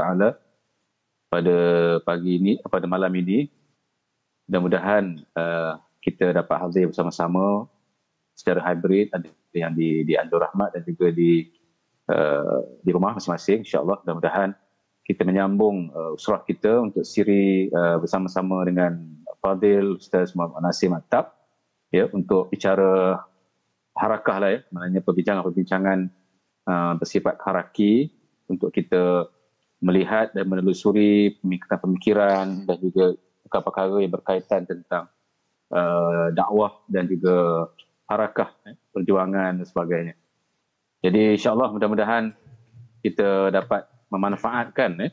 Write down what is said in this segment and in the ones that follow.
taala pada pagi ini pada malam ini mudah-mudahan uh, kita dapat hadir bersama-sama secara hybrid ada yang di di Andur Rahmat dan juga di uh, di rumah masing-masing insyaallah mudah-mudahan kita menyambung uh, usrah kita untuk siri uh, bersama-sama dengan Fadil Ustaz Muhammad Nasim Atap ya untuk bicara harakah lah ya maknanya perbincangan-perbincangan uh, bersifat haraki untuk kita melihat dan menelusuri pemikiran-pemikiran dan juga perkara-perkara yang berkaitan tentang uh, dakwah dan juga harakah eh, perjuangan dan sebagainya. Jadi insyaAllah mudah-mudahan kita dapat memanfaatkan eh,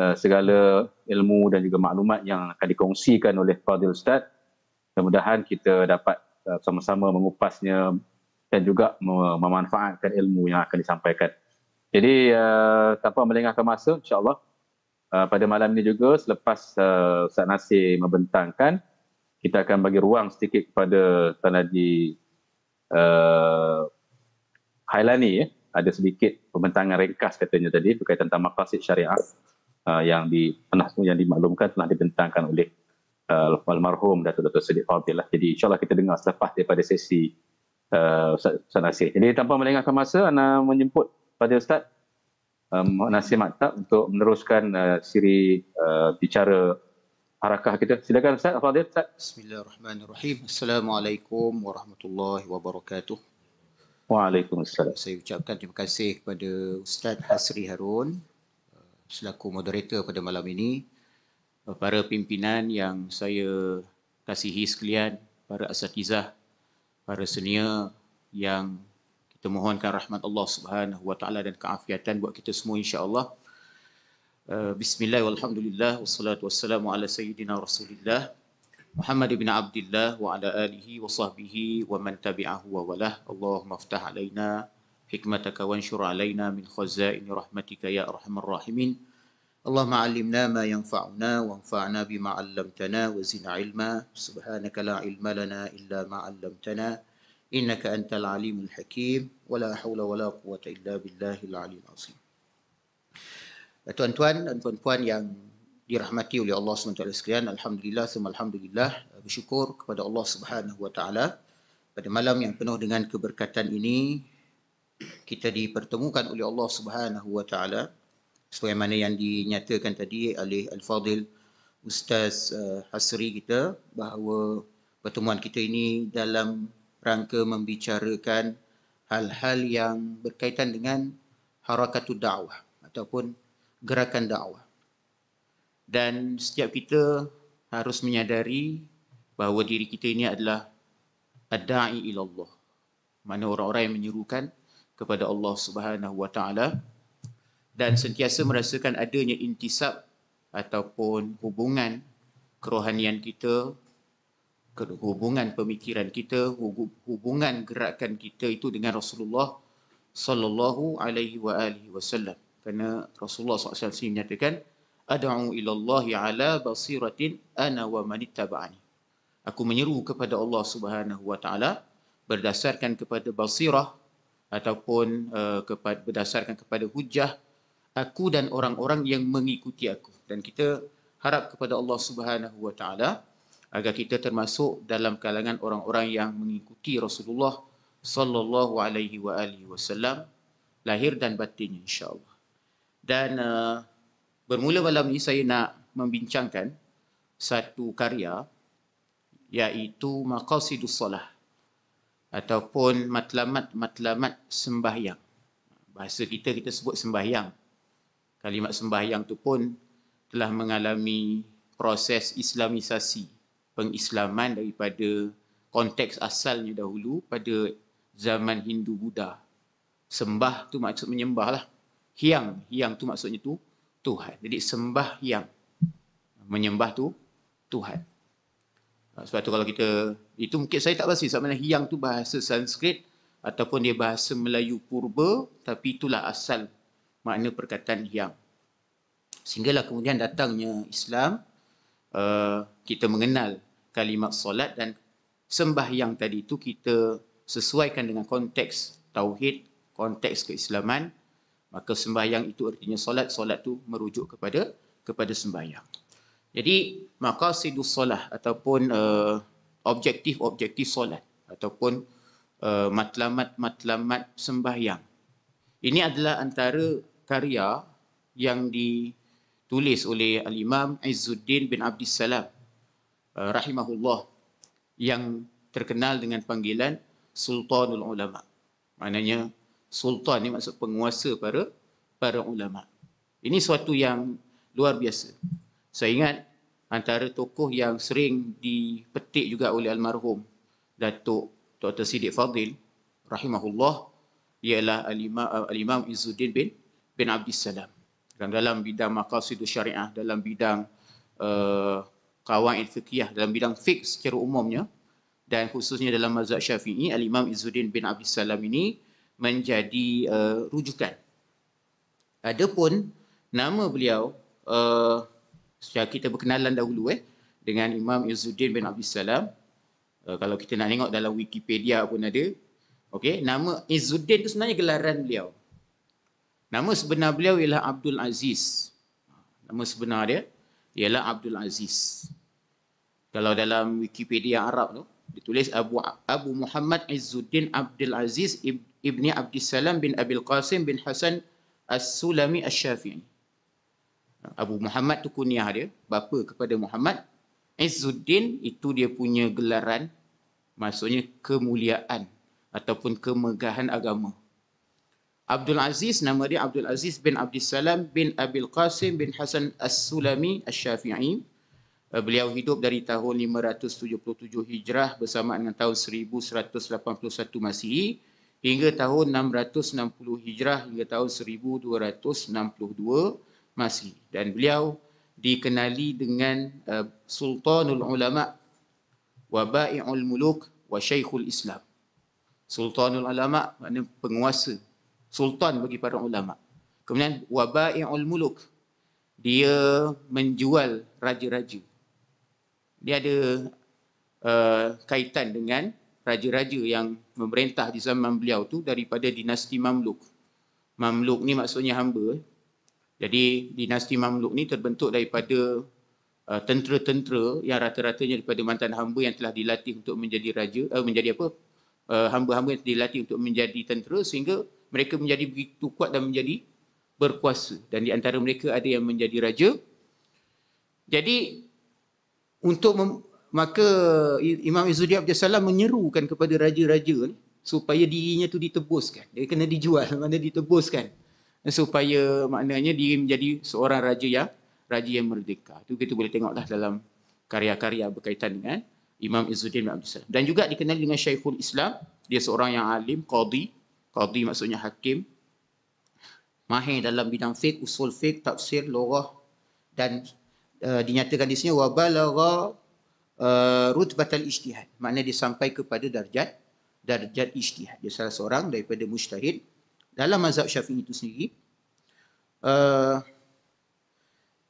uh, segala ilmu dan juga maklumat yang akan dikongsikan oleh Fadil Ustaz. Mudah-mudahan kita dapat uh, sama-sama mengupasnya dan juga memanfaatkan ilmu yang akan disampaikan. Jadi uh, eh, tanpa melengahkan masa insyaAllah uh, pada malam ini juga selepas uh, Ustaz Nasir membentangkan kita akan bagi ruang sedikit kepada Tuan Haji uh, Hailani eh. ada sedikit pembentangan ringkas katanya tadi berkaitan tentang maqasid syariah uh, yang di pernah yang dimaklumkan telah dibentangkan oleh uh, almarhum Datuk Datuk Sidik Fadil lah. Jadi insyaAllah kita dengar selepas daripada sesi uh, Ustaz, Nasir. Jadi tanpa melengahkan masa, anda menjemput kepada Ustaz uh, Mohon um, nasihat maktab untuk meneruskan uh, siri uh, bicara harakah kita. Silakan Ustaz, apa dia Ustaz? Bismillahirrahmanirrahim. Assalamualaikum warahmatullahi wabarakatuh. Waalaikumsalam. Saya ucapkan terima kasih kepada Ustaz Hasri Harun uh, selaku moderator pada malam ini. Uh, para pimpinan yang saya kasihi sekalian, para asatizah, para senior yang Kita mohonkan rahmat Allah Subhanahu wa taala dan keafiatan buat kita semua insya-Allah. Bismillahirrahmanirrahim. wassalatu wassalamu ala sayyidina Rasulillah Muhammad ibn Abdullah wa ala alihi wa sahbihi wa man tabi'ahu wa walah. Allahumma aftah alaina hikmataka wa wanshur alaina min khazain rahmatika ya arhamar rahimin. اللهم علمنا ما ينفعنا وانفعنا بما علمتنا وزنا علما سبحانك لا علم لنا إلا ما علمتنا إنك أنت العليم الحكيم ولا حول ولا قوة إلا بالله العلي العظيم Tuan-tuan dan puan-puan yang dirahmati oleh Allah SWT sekalian, Alhamdulillah, semua Alhamdulillah, eh, bersyukur kepada Allah Subhanahu SWT pada malam yang penuh dengan keberkatan ini, kita dipertemukan oleh Allah Subhanahu SWT sebagaimana mana yang dinyatakan tadi oleh Al-Fadhil Ustaz eh, Hasri kita bahawa pertemuan kita ini dalam rangka membicarakan hal-hal yang berkaitan dengan harakatul da'wah ataupun gerakan da'wah. Dan setiap kita harus menyadari bahawa diri kita ini adalah ad-da'i ilallah. Mana orang-orang yang menyerukan kepada Allah Subhanahu Wa Taala dan sentiasa merasakan adanya intisab ataupun hubungan kerohanian kita hubungan pemikiran kita, hubungan gerakan kita itu dengan Rasulullah sallallahu alaihi wa alihi wasallam. Karena Rasulullah sallallahu alaihi wasallam menyatakan, "Ad'u ila Allah ala basiratin ana wa man ittaba'ani." Aku menyeru kepada Allah Subhanahu wa taala berdasarkan kepada basirah ataupun uh, eh, kepada, berdasarkan kepada hujah aku dan orang-orang yang mengikuti aku dan kita harap kepada Allah Subhanahu wa taala agar kita termasuk dalam kalangan orang-orang yang mengikuti Rasulullah sallallahu alaihi wa alihi wasallam lahir dan batin Allah. Dan uh, bermula malam ini saya nak membincangkan satu karya iaitu maqasidus solah ataupun matlamat-matlamat sembahyang. Bahasa kita kita sebut sembahyang. Kalimat sembahyang tu pun telah mengalami proses islamisasi pengislaman daripada konteks asalnya dahulu pada zaman Hindu Buddha. Sembah tu maksud menyembah lah. Hiang, hiang tu maksudnya tu Tuhan. Jadi sembah yang menyembah tu Tuhan. Ah, sebab tu kalau kita, itu mungkin saya tak pasti sama mana hiang tu bahasa Sanskrit ataupun dia bahasa Melayu purba tapi itulah asal makna perkataan hiang. Sehinggalah kemudian datangnya Islam Uh, kita mengenal kalimat solat dan sembahyang tadi itu kita sesuaikan dengan konteks tauhid, konteks keislaman, maka sembahyang itu artinya solat, solat tu merujuk kepada kepada sembahyang. Jadi maka maqasidus solah ataupun uh, objektif-objektif uh, solat ataupun uh, matlamat-matlamat sembahyang. Ini adalah antara karya yang di tulis oleh al-Imam Izzuddin bin Abdissalam uh, rahimahullah yang terkenal dengan panggilan Sultanul Ulama. Maknanya sultan ni maksud penguasa para para ulama. Ini suatu yang luar biasa. Saya ingat antara tokoh yang sering dipetik juga oleh almarhum Datuk Dr. Sidik Fadil rahimahullah ialah al-Imam al-Imam Izzuddin bin bin Abdissalam dan dalam bidang maqasid syariah dalam bidang uh, eh, kawaid fiqhiyah dalam bidang fiqh secara umumnya dan khususnya dalam mazhab Syafi'i al-Imam Izzuddin bin Abi Salam ini menjadi uh, rujukan. Adapun nama beliau uh, eh, secara kita berkenalan dahulu eh dengan Imam Izzuddin bin Abi Salam uh, kalau kita nak tengok dalam Wikipedia pun ada. Okey, nama Izzuddin tu sebenarnya gelaran beliau. Nama sebenar beliau ialah Abdul Aziz. Nama sebenar dia ialah Abdul Aziz. Kalau dalam Wikipedia Arab tu, ditulis Abu, Abu Muhammad Izzuddin Abdul Aziz Ibni Abdul bin Abil Qasim bin Hasan As-Sulami As-Syafi'i. Abu Muhammad tu kunyah dia, bapa kepada Muhammad. Izzuddin itu dia punya gelaran, maksudnya kemuliaan ataupun kemegahan agama. Abdul Aziz nama dia Abdul Aziz bin Abdul Salam bin Abil Qasim bin Hasan As-Sulami As-Syafi'i. Uh, beliau hidup dari tahun 577 Hijrah bersama dengan tahun 1181 Masihi hingga tahun 660 Hijrah hingga tahun 1262 Masihi. Dan beliau dikenali dengan uh, Sultanul Ulama wa Ba'i'ul Muluk wa Syekhul Islam. Sultanul Ulama maknanya penguasa sultan bagi para ulama. Kemudian wabai'ul muluk. Dia menjual raja-raja. Dia ada uh, kaitan dengan raja-raja yang memerintah di zaman beliau tu daripada dinasti Mamluk. Mamluk ni maksudnya hamba. Jadi dinasti Mamluk ni terbentuk daripada uh, tentera-tentera yang rata-ratanya daripada mantan hamba yang telah dilatih untuk menjadi raja, uh, menjadi apa? Uh, hamba-hamba yang dilatih untuk menjadi tentera sehingga mereka menjadi begitu kuat dan menjadi berkuasa dan di antara mereka ada yang menjadi raja jadi untuk maka Imam Izzuddin Abdul Salam menyerukan kepada raja-raja supaya dirinya tu ditebuskan dia kena dijual mana ditebuskan supaya maknanya dia menjadi seorang raja yang raja yang merdeka tu kita boleh tengoklah dalam karya-karya berkaitan dengan Imam Izzuddin Abdul Salam dan juga dikenali dengan Syaikhul Islam dia seorang yang alim qadi Qadi maksudnya hakim. Mahir dalam bidang fiqh, usul fiqh, tafsir, lorah dan uh, dinyatakan di sini wabalara uh, eh, rutbatal ijtihad. Maknanya dia sampai kepada darjat darjat ijtihad. Dia salah seorang daripada mujtahid dalam mazhab syafi'i itu sendiri. Uh,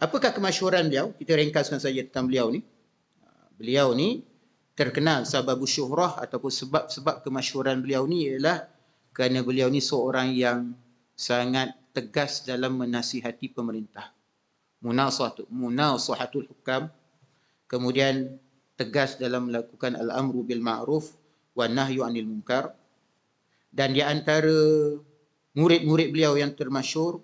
apakah kemasyhuran beliau? Kita ringkaskan saja tentang beliau ni. Beliau ni terkenal sebab syuhrah ataupun sebab-sebab kemasyhuran beliau ni ialah kerana beliau ni seorang yang sangat tegas dalam menasihati pemerintah. Munasahatul munasahatul hukam kemudian tegas dalam melakukan al-amru bil ma'ruf wa nahyu anil munkar dan di antara murid-murid beliau yang termasyur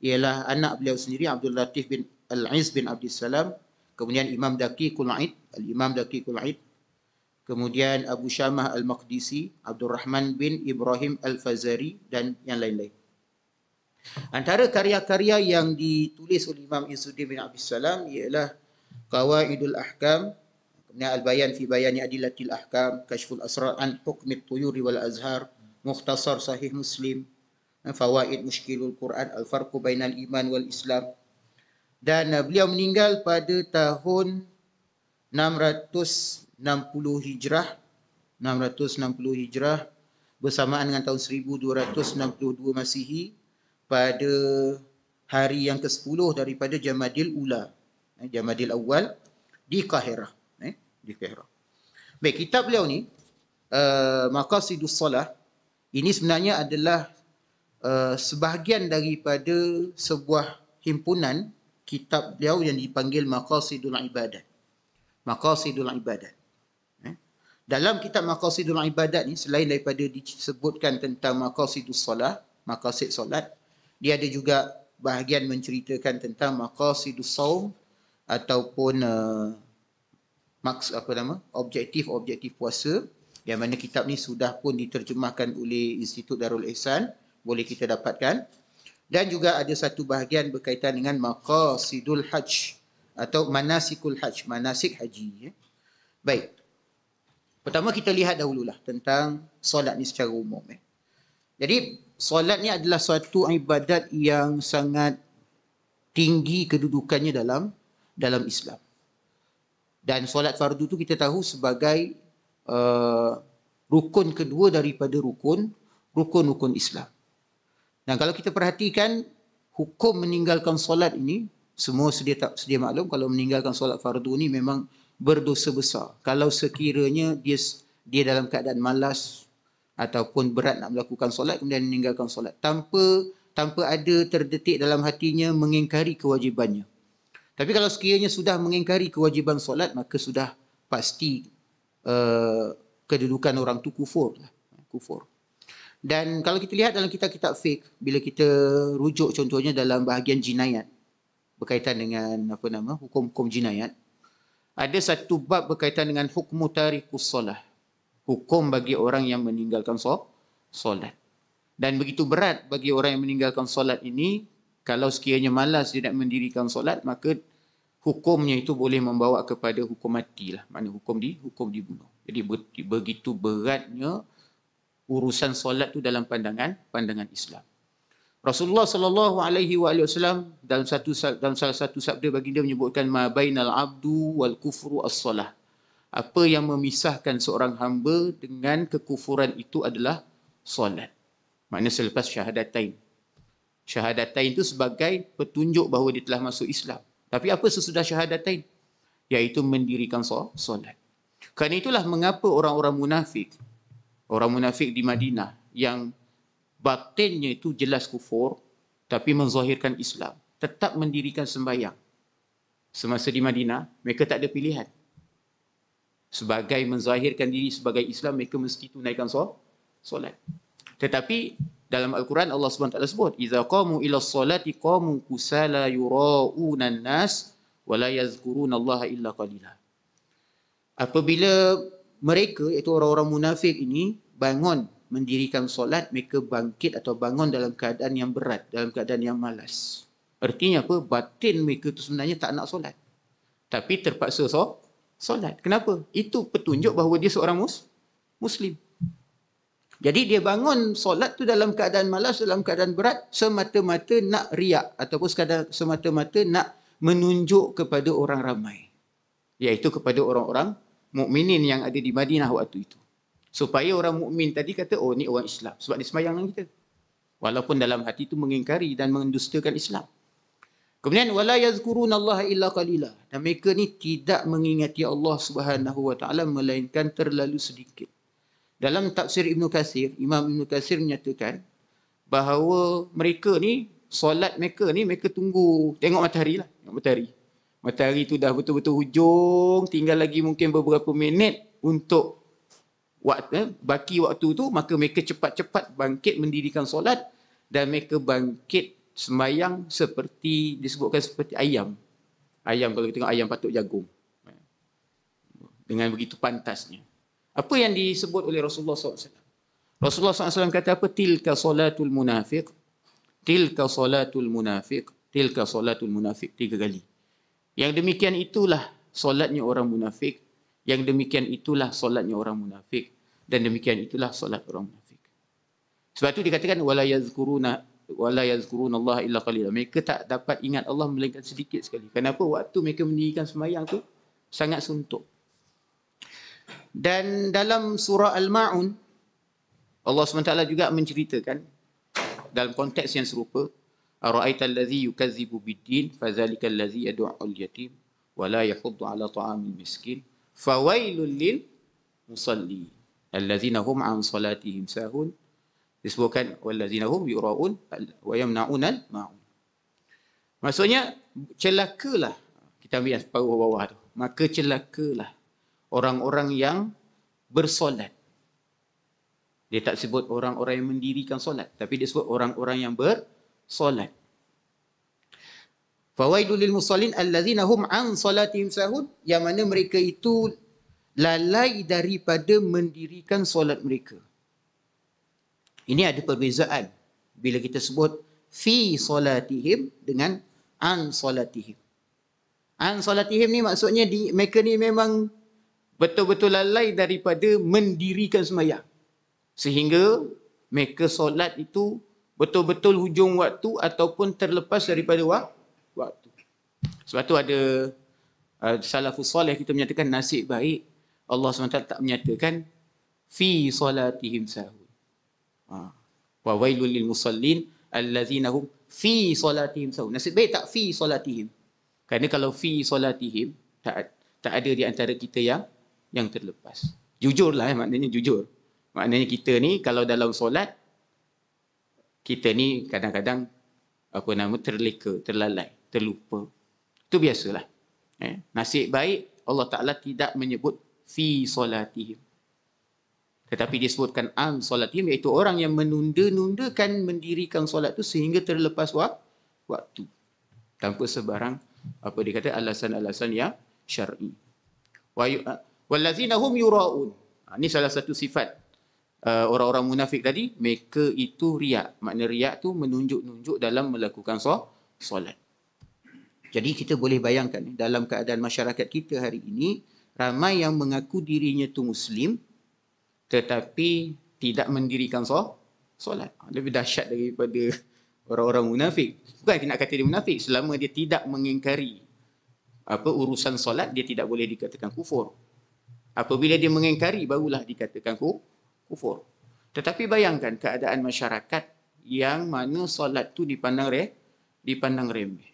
ialah anak beliau sendiri Abdul Latif bin Al-Iz bin Abdul Salam kemudian Imam Daqiqul Aid Al-Imam Daqiqul Aid kemudian Abu Syamah Al-Maqdisi, Abdul Rahman bin Ibrahim Al-Fazari dan yang lain-lain. Antara karya-karya yang ditulis oleh Imam Izzuddin bin Abi Salam ialah Qawaidul Ahkam, kemudian Al-Bayan fi Bayani Adilatil Ahkam, Kashful Asrar an Hukmit Tuyuri wal Azhar, Mukhtasar Sahih Muslim, Fawaid Mushkilul Quran, Al-Farqu Bainal Iman wal Islam. Dan uh, beliau meninggal pada tahun 660 Hijrah 660 Hijrah bersamaan dengan tahun 1262 Masihi pada hari yang ke-10 daripada Jamadil Ula eh, Jamadil Awal di Kaherah, eh, di Kaherah. Baik, kitab beliau ni uh, Maqasidus Salah ini sebenarnya adalah uh, sebahagian daripada sebuah himpunan kitab beliau yang dipanggil Maqasidul Ibadat. Maqasidul Ibadat dalam kitab maqasidul ibadat ni selain daripada disebutkan tentang maqasidus solah maqasid salat, dia ada juga bahagian menceritakan tentang maqasidus saum ataupun uh, maks apa nama objektif-objektif puasa yang mana kitab ni sudah pun diterjemahkan oleh Institut Darul Ihsan boleh kita dapatkan dan juga ada satu bahagian berkaitan dengan maqasidul hajj atau manasikul hajj manasik haji ya baik Pertama kita lihat dahululah tentang solat ni secara umum. Eh. Jadi solat ni adalah suatu ibadat yang sangat tinggi kedudukannya dalam dalam Islam. Dan solat fardu tu kita tahu sebagai uh, rukun kedua daripada rukun rukun-rukun Islam. Dan kalau kita perhatikan hukum meninggalkan solat ini semua sedia tak sedia maklum kalau meninggalkan solat fardu ni memang berdosa besar. Kalau sekiranya dia dia dalam keadaan malas ataupun berat nak melakukan solat kemudian meninggalkan solat tanpa tanpa ada terdetik dalam hatinya mengingkari kewajibannya. Tapi kalau sekiranya sudah mengingkari kewajiban solat maka sudah pasti uh, kedudukan orang tu kufur lah. Kufur. Dan kalau kita lihat dalam kitab-kitab fiqh, bila kita rujuk contohnya dalam bahagian jinayat berkaitan dengan apa nama hukum-hukum jinayat, ada satu bab berkaitan dengan hukum tarikus solat. Hukum bagi orang yang meninggalkan solat. Dan begitu berat bagi orang yang meninggalkan solat ini, kalau sekiranya malas dia nak mendirikan solat, maka hukumnya itu boleh membawa kepada hukum mati lah. Maksudnya hukum di hukum dibunuh. Jadi begitu beratnya urusan solat tu dalam pandangan pandangan Islam. Rasulullah sallallahu alaihi wasallam dalam satu dalam salah satu sabda baginda menyebutkan ma bainal abdu wal kufru as-salah. Apa yang memisahkan seorang hamba dengan kekufuran itu adalah solat. Maknanya selepas syahadatain. Syahadatain itu sebagai petunjuk bahawa dia telah masuk Islam. Tapi apa sesudah syahadatain? Iaitu mendirikan solat. Kerana itulah mengapa orang-orang munafik, orang munafik di Madinah yang batinnya itu jelas kufur tapi menzahirkan Islam. Tetap mendirikan sembahyang. Semasa di Madinah, mereka tak ada pilihan. Sebagai menzahirkan diri sebagai Islam, mereka mesti tunaikan solat. Tetapi dalam Al-Quran Allah Subhanahu SWT sebut, إِذَا قَامُوا إِلَى الصَّلَاتِ kusala كُسَالَ يُرَاؤُونَ النَّاسِ وَلَا يَذْكُرُونَ Allah illa قَلِلًا Apabila mereka, iaitu orang-orang munafik ini, bangun mendirikan solat, mereka bangkit atau bangun dalam keadaan yang berat, dalam keadaan yang malas. Artinya apa? Batin mereka tu sebenarnya tak nak solat. Tapi terpaksa so, solat. Kenapa? Itu petunjuk bahawa dia seorang mus, Muslim. Jadi dia bangun solat tu dalam keadaan malas, dalam keadaan berat, semata-mata nak riak ataupun sekadar semata-mata nak menunjuk kepada orang ramai. Iaitu kepada orang-orang mukminin yang ada di Madinah waktu itu supaya orang mukmin tadi kata oh ni orang Islam sebab dia sembahyang dengan kita walaupun dalam hati itu mengingkari dan mendustakan Islam kemudian wala Allah illa qalila dan mereka ni tidak mengingati Allah Subhanahu wa taala melainkan terlalu sedikit dalam tafsir Ibnu Kasir Imam Ibnu Kasir menyatakan bahawa mereka ni solat mereka ni mereka tunggu tengok matahari lah tengok matahari matahari tu dah betul-betul hujung tinggal lagi mungkin beberapa minit untuk waktu eh, baki waktu tu maka mereka cepat-cepat bangkit mendirikan solat dan mereka bangkit sembahyang seperti disebutkan seperti ayam. Ayam kalau kita tengok ayam patut jagung. Dengan begitu pantasnya. Apa yang disebut oleh Rasulullah SAW? Rasulullah SAW kata apa? Tilka solatul munafiq. Tilka solatul munafiq. Tilka solatul munafiq. Tiga kali. Yang demikian itulah solatnya orang munafik. Yang demikian itulah solatnya orang munafik dan demikian itulah solat orang munafik. Sebab itu dikatakan wala yazkuruna wala yazkuruna Allah illa qalila. Mereka tak dapat ingat Allah melainkan sedikit sekali. Kenapa waktu mereka mendirikan sembahyang tu sangat suntuk. Dan dalam surah Al-Maun Allah SWT juga menceritakan dalam konteks yang serupa Ara'aita allazi yukazzibu biddin fadzalika allazi al yatim wa la yahuddu ala ta'amil miskin fawailul lil musallin allazina hum an salatihim sahun disebutkan allazina hum yuraun wa yamnaun al maun maksudnya celakalah kita ambil yang separuh bawah tu maka celakalah orang-orang yang bersolat dia tak sebut orang-orang yang mendirikan solat tapi dia sebut orang-orang yang bersolat fawailul musallin al hum an salatihim sahun yang mana mereka itu lalai daripada mendirikan solat mereka. Ini ada perbezaan bila kita sebut fi solatihim dengan an solatihim. An solatihim ni maksudnya di, mereka ni memang betul-betul lalai daripada mendirikan semayang. Sehingga mereka solat itu betul-betul hujung waktu ataupun terlepas daripada wa waktu. Sebab tu ada uh, salafus soleh kita menyatakan nasib baik Allah SWT tak menyatakan fi salatihim sahun. Ha. Wa wailul lil musallin allazina hum fi salatihim sahun. Nasib baik tak fi salatihim. Kerana kalau fi salatihim tak tak ada di antara kita yang yang terlepas. Jujurlah eh, maknanya jujur. Maknanya kita ni kalau dalam solat kita ni kadang-kadang apa nama terleka, terlalai, terlupa. Itu biasalah. Eh, nasib baik Allah Taala tidak menyebut fi solatihim. Tetapi disebutkan an solatihim iaitu orang yang menunda-nundakan mendirikan solat tu sehingga terlepas waktu. Tanpa sebarang apa dikata alasan-alasan yang syar'i. Ah, wallazina hum yuraun. Ini ha, salah satu sifat uh, orang-orang munafik tadi, mereka itu riak. Makna riak tu menunjuk-nunjuk dalam melakukan solat. Jadi kita boleh bayangkan dalam keadaan masyarakat kita hari ini, ramai yang mengaku dirinya tu muslim tetapi tidak mendirikan sol solat. Ha, lebih dahsyat daripada orang-orang munafik. Bukan nak kata dia munafik selama dia tidak mengingkari apa urusan solat dia tidak boleh dikatakan kufur. Apabila dia mengingkari barulah dikatakan kufur. Tetapi bayangkan keadaan masyarakat yang mana solat tu dipandang re, dipandang remeh.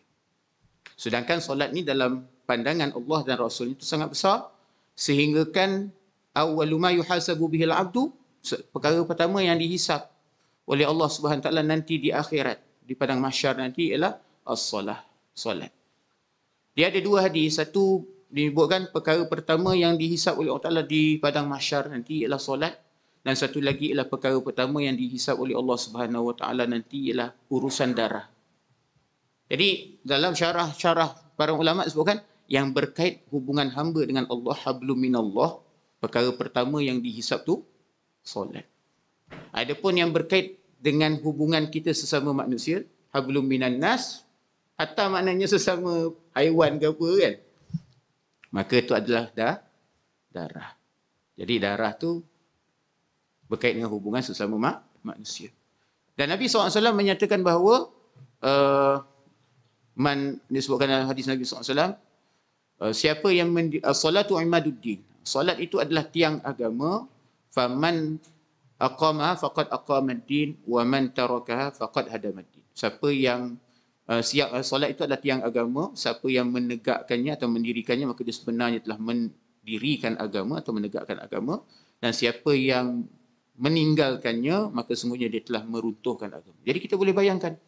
Sedangkan solat ni dalam pandangan Allah dan Rasul itu sangat besar sehingga kan awwaluma yuhasabu bihil abdu perkara pertama yang dihisab oleh Allah Subhanahu taala nanti di akhirat di padang mahsyar nanti ialah as-solah solat dia ada dua hadis satu dibuatkan perkara pertama yang dihisab oleh Allah taala di padang mahsyar nanti ialah solat dan satu lagi ialah perkara pertama yang dihisab oleh Allah Subhanahu wa taala nanti ialah urusan darah jadi dalam syarah-syarah para ulama sebutkan yang berkait hubungan hamba dengan Allah hablum minallah perkara pertama yang dihisap tu solat adapun yang berkait dengan hubungan kita sesama manusia hablum minan atau maknanya sesama haiwan ke apa kan maka itu adalah dah darah jadi darah tu berkait dengan hubungan sesama mak, manusia dan Nabi SAW menyatakan bahawa uh, man disebutkan dalam hadis Nabi SAW Uh, siapa yang mendi- uh, solatu imaduddin. Solat itu adalah tiang agama. Faman aqama faqad aqama ad-din wa man tarakaha faqad hadama ad-din. Siapa yang uh, siap uh, solat itu adalah tiang agama, siapa yang menegakkannya atau mendirikannya maka dia sebenarnya telah mendirikan agama atau menegakkan agama dan siapa yang meninggalkannya maka semuanya dia telah meruntuhkan agama. Jadi kita boleh bayangkan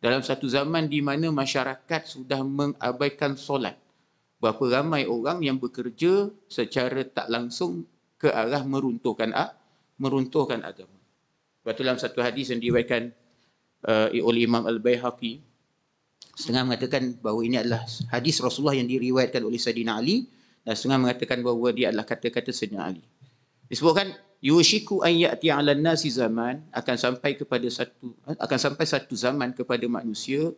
dalam satu zaman di mana masyarakat sudah mengabaikan solat berapa ramai orang yang bekerja secara tak langsung ke arah meruntuhkan ah, meruntuhkan agama. Sebab itu dalam satu hadis yang diriwayatkan uh, oleh Imam al Bayhaqi, setengah mengatakan bahawa ini adalah hadis Rasulullah yang diriwayatkan oleh Sayyidina Ali dan setengah mengatakan bahawa dia adalah kata-kata Sayyidina Ali. Disebutkan yushiku an ya'ti 'ala nasi zaman akan sampai kepada satu eh, akan sampai satu zaman kepada manusia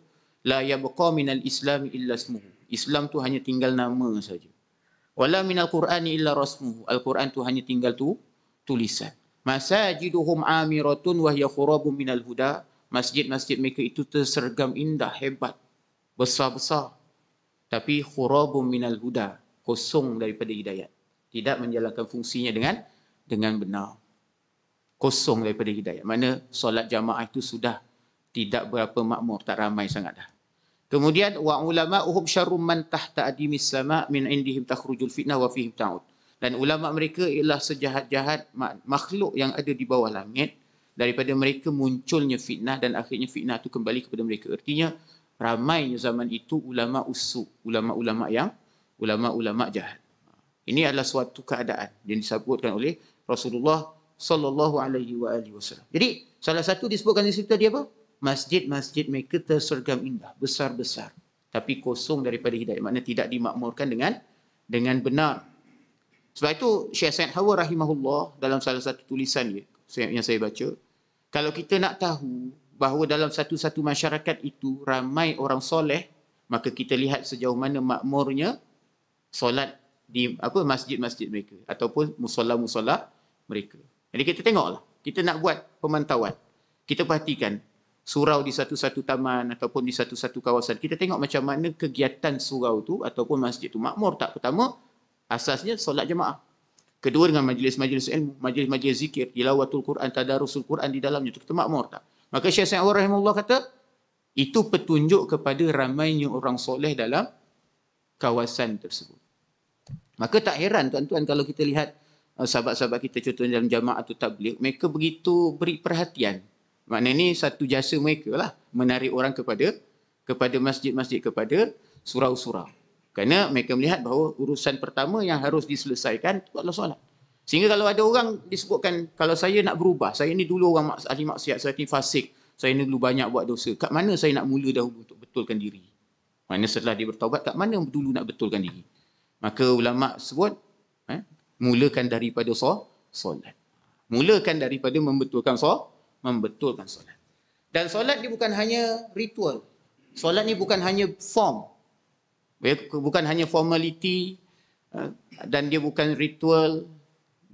la yabqa minal islam illa smuhu. Islam tu hanya tinggal nama saja. Wala min al Qurani illa rasmu. Al-Quran tu hanya tinggal tu tulisan. Masajiduhum amiratun wa hiya khurabun min al-huda. Masjid-masjid mereka itu tersergam indah, hebat. Besar-besar. Tapi khurabun min al-huda. Kosong daripada hidayat. Tidak menjalankan fungsinya dengan dengan benar. Kosong daripada hidayat. Mana solat jamaah itu sudah tidak berapa makmur, tak ramai sangat dah. Kemudian wa ulama uhum syarrum man tahta adimis sama min indihim takhrujul fitnah wa fihim ta'ud. Dan ulama mereka ialah sejahat-jahat makhluk yang ada di bawah langit daripada mereka munculnya fitnah dan akhirnya fitnah itu kembali kepada mereka. Artinya ramai zaman itu ulama usu, ulama-ulama yang ulama-ulama jahat. Ini adalah suatu keadaan yang disebutkan oleh Rasulullah sallallahu alaihi wasallam. Jadi salah satu disebutkan di cerita dia apa? masjid-masjid mereka tersergam indah, besar-besar. Tapi kosong daripada hidayah. Maknanya tidak dimakmurkan dengan dengan benar. Sebab itu Syekh Syed Hawa rahimahullah dalam salah satu tulisan dia yang saya baca. Kalau kita nak tahu bahawa dalam satu-satu masyarakat itu ramai orang soleh, maka kita lihat sejauh mana makmurnya solat di apa masjid-masjid mereka ataupun musolla-musolla mereka. Jadi kita tengoklah. Kita nak buat pemantauan. Kita perhatikan surau di satu-satu taman ataupun di satu-satu kawasan. Kita tengok macam mana kegiatan surau tu ataupun masjid tu makmur tak? Pertama, asasnya solat jemaah. Kedua dengan majlis-majlis ilmu, majlis-majlis zikir, ilawatul Quran, tadarusul Quran di dalamnya tu kita makmur tak? Maka Syekh Sayyid Rahimullah kata, itu petunjuk kepada ramainya orang soleh dalam kawasan tersebut. Maka tak heran tuan-tuan kalau kita lihat uh, sahabat-sahabat kita contohnya dalam jamaah atau tabligh, mereka begitu beri perhatian Maknanya ini satu jasa mereka lah menarik orang kepada kepada masjid-masjid, kepada surau-surau. Kerana mereka melihat bahawa urusan pertama yang harus diselesaikan itu adalah solat. Sehingga kalau ada orang disebutkan, kalau saya nak berubah, saya ni dulu orang ahli maksiat, saya ni fasik, saya ni dulu banyak buat dosa. Kat mana saya nak mula dahulu untuk betulkan diri? Mana setelah dia bertawabat, kat mana dulu nak betulkan diri? Maka ulama sebut, eh, mulakan daripada so, solat. Mulakan daripada membetulkan solat membetulkan solat. Dan solat ni bukan hanya ritual. Solat ni bukan hanya form. Bukan hanya formality eh, dan dia bukan ritual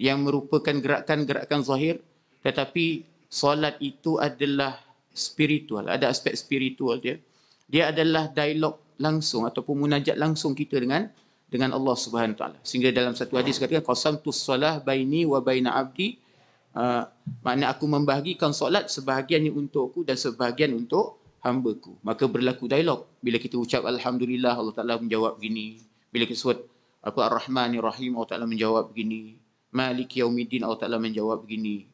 yang merupakan gerakan-gerakan zahir. Tetapi solat itu adalah spiritual. Ada aspek spiritual dia. Dia adalah dialog langsung ataupun munajat langsung kita dengan dengan Allah Subhanahu Wa Taala. Sehingga dalam satu hadis katakan qasamtu solah baini wa baina abdi uh, ah, makna aku membahagikan solat sebahagiannya untukku dan sebahagian untuk hamba ku. Maka berlaku dialog. Bila kita ucap Alhamdulillah Allah Ta'ala menjawab begini Bila kita suat apa Ar-Rahmani Rahim Allah Ta'ala menjawab begini Malik Yaumidin Allah Ta'ala menjawab begini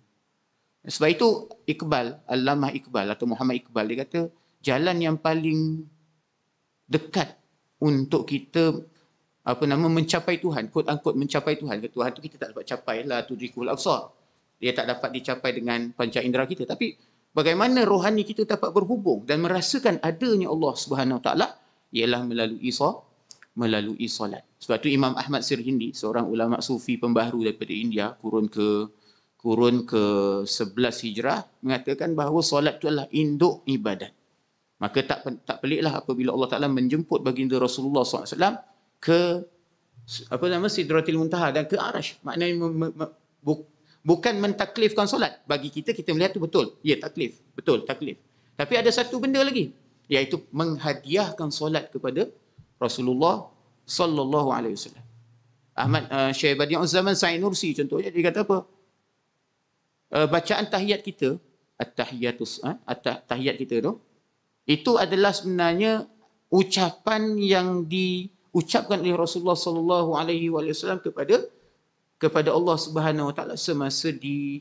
Sebab itu Iqbal, Allamah Iqbal atau Muhammad Iqbal dia kata jalan yang paling dekat untuk kita apa nama mencapai Tuhan, quote angkut mencapai Tuhan. Kata Tuhan tu kita tak dapat capai lah tu dikul dia tak dapat dicapai dengan panca indera kita tapi bagaimana rohani kita dapat berhubung dan merasakan adanya Allah Subhanahu Wa Taala ialah melalui isa melalui solat. Sebab tu Imam Ahmad Sirhindi, seorang ulama sufi pembaharu daripada India, kurun ke kurun ke 11 Hijrah mengatakan bahawa solat tu adalah induk ibadat. Maka tak tak peliklah apabila Allah Taala menjemput baginda Rasulullah SAW ke apa nama Sidratil Muntaha dan ke Arash. Maknanya bukan mentaklifkan solat. Bagi kita, kita melihat tu betul. Ya, taklif. Betul, taklif. Tapi ada satu benda lagi. Iaitu menghadiahkan solat kepada Rasulullah Sallallahu Alaihi Wasallam. Ahmad uh, Syekh Badi Uzzaman Sa'i Nursi contohnya, dia kata apa? Uh, bacaan tahiyat kita, at-tahiyatus, uh, eh, at-tahiyat kita tu, itu adalah sebenarnya ucapan yang diucapkan oleh Rasulullah Sallallahu Alaihi Wasallam kepada kepada Allah Subhanahu Wa Taala semasa di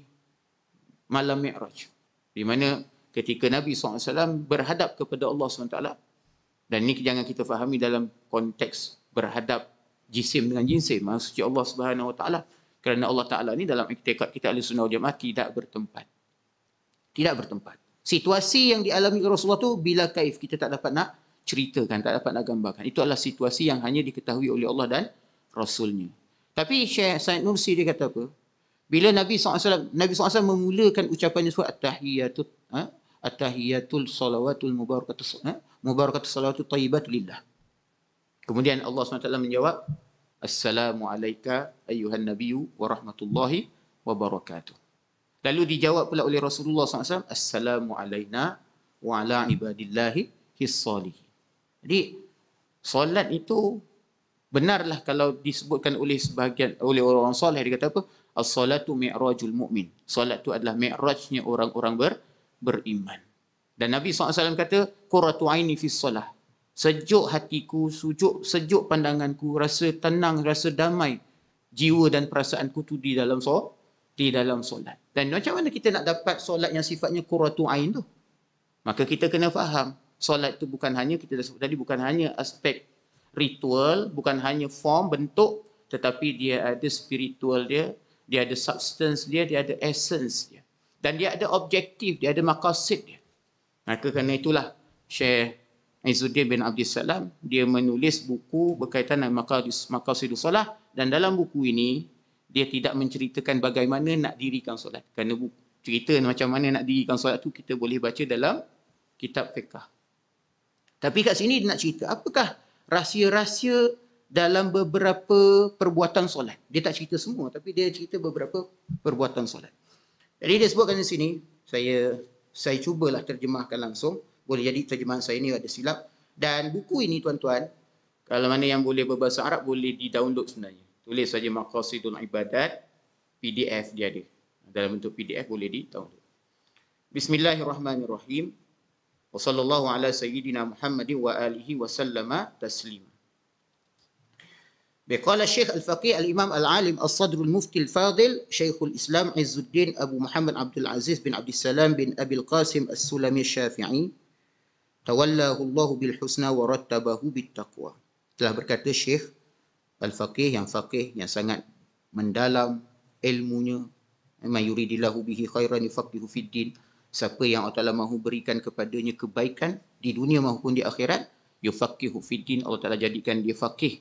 malam Mi'raj. Di mana ketika Nabi SAW berhadap kepada Allah SWT dan ini jangan kita fahami dalam konteks berhadap jisim dengan jisim. Maksudnya Allah Subhanahu Wa Taala kerana Allah Ta'ala ni dalam ikhtiqat kita ahli sunnah jamaah tidak bertempat. Tidak bertempat. Situasi yang dialami Rasulullah tu bila kaif kita tak dapat nak ceritakan, tak dapat nak gambarkan. Itu adalah situasi yang hanya diketahui oleh Allah dan Rasulnya. Tapi Syekh Said Nursi dia kata apa? Bila Nabi SAW, Nabi SAW memulakan ucapannya surat At-Tahiyyatul ha? At-Tahiyyatul Salawatul Mubarakatul eh? Ha? Salawatul Tayyibatul Lillah. Kemudian Allah SWT menjawab Assalamualaikum ayuhan nabiyyu wa rahmatullahi wa barakatuh. Lalu dijawab pula oleh Rasulullah SAW Assalamu alayna wa ala ibadillahi hissalihi. Jadi salat itu benarlah kalau disebutkan oleh sebahagian oleh orang soleh dia kata apa? As-salatu mi'rajul mu'min. Solat tu adalah mi'rajnya orang-orang ber, beriman. Dan Nabi SAW kata, Quratu aini fi solah. Sejuk hatiku, sujuk, sejuk pandanganku, rasa tenang, rasa damai. Jiwa dan perasaanku tu di dalam solat. Di dalam solat. Dan macam mana kita nak dapat solat yang sifatnya Quratu ain tu? Maka kita kena faham. Solat tu bukan hanya, kita dah sebut tadi, bukan hanya aspek ritual bukan hanya form bentuk tetapi dia ada spiritual dia dia ada substance dia dia ada essence dia dan dia ada objektif dia ada makasid. dia maka kerana itulah Syekh Izzuddin bin Abdul Salam dia menulis buku berkaitan dengan maqasid maqasid solat dan dalam buku ini dia tidak menceritakan bagaimana nak dirikan solat kerana buku cerita macam mana nak dirikan solat tu kita boleh baca dalam kitab fiqh tapi kat sini dia nak cerita apakah rahsia-rahsia dalam beberapa perbuatan solat. Dia tak cerita semua tapi dia cerita beberapa perbuatan solat. Jadi dia sebutkan di sini, saya saya cubalah terjemahkan langsung. Boleh jadi terjemahan saya ni ada silap. Dan buku ini tuan-tuan, kalau mana yang boleh berbahasa Arab boleh di-download sebenarnya. Tulis saja Maqasidul Ibadat, PDF dia ada. Dalam bentuk PDF boleh di-download. Bismillahirrahmanirrahim. وصلى الله على سيدنا محمد وآله وسلم تسليما قال الشيخ الفقيه الإمام العالم الصدر المفتي الفاضل شيخ الإسلام عز الدين أبو محمد عبد العزيز بن عبد السلام بن أبي القاسم السلمي الشافعي تولاه الله بالحسنى ورتبه بالتقوى Telah berkata Syekh Al-Faqih yang faqih yang sangat mendalam ilmunya. Man yuridillahu bihi khairan yufaqihu fid din. siapa yang Allah Ta'ala mahu berikan kepadanya kebaikan di dunia maupun di akhirat, yufakihu fiddin, Allah Ta'ala jadikan dia fakih.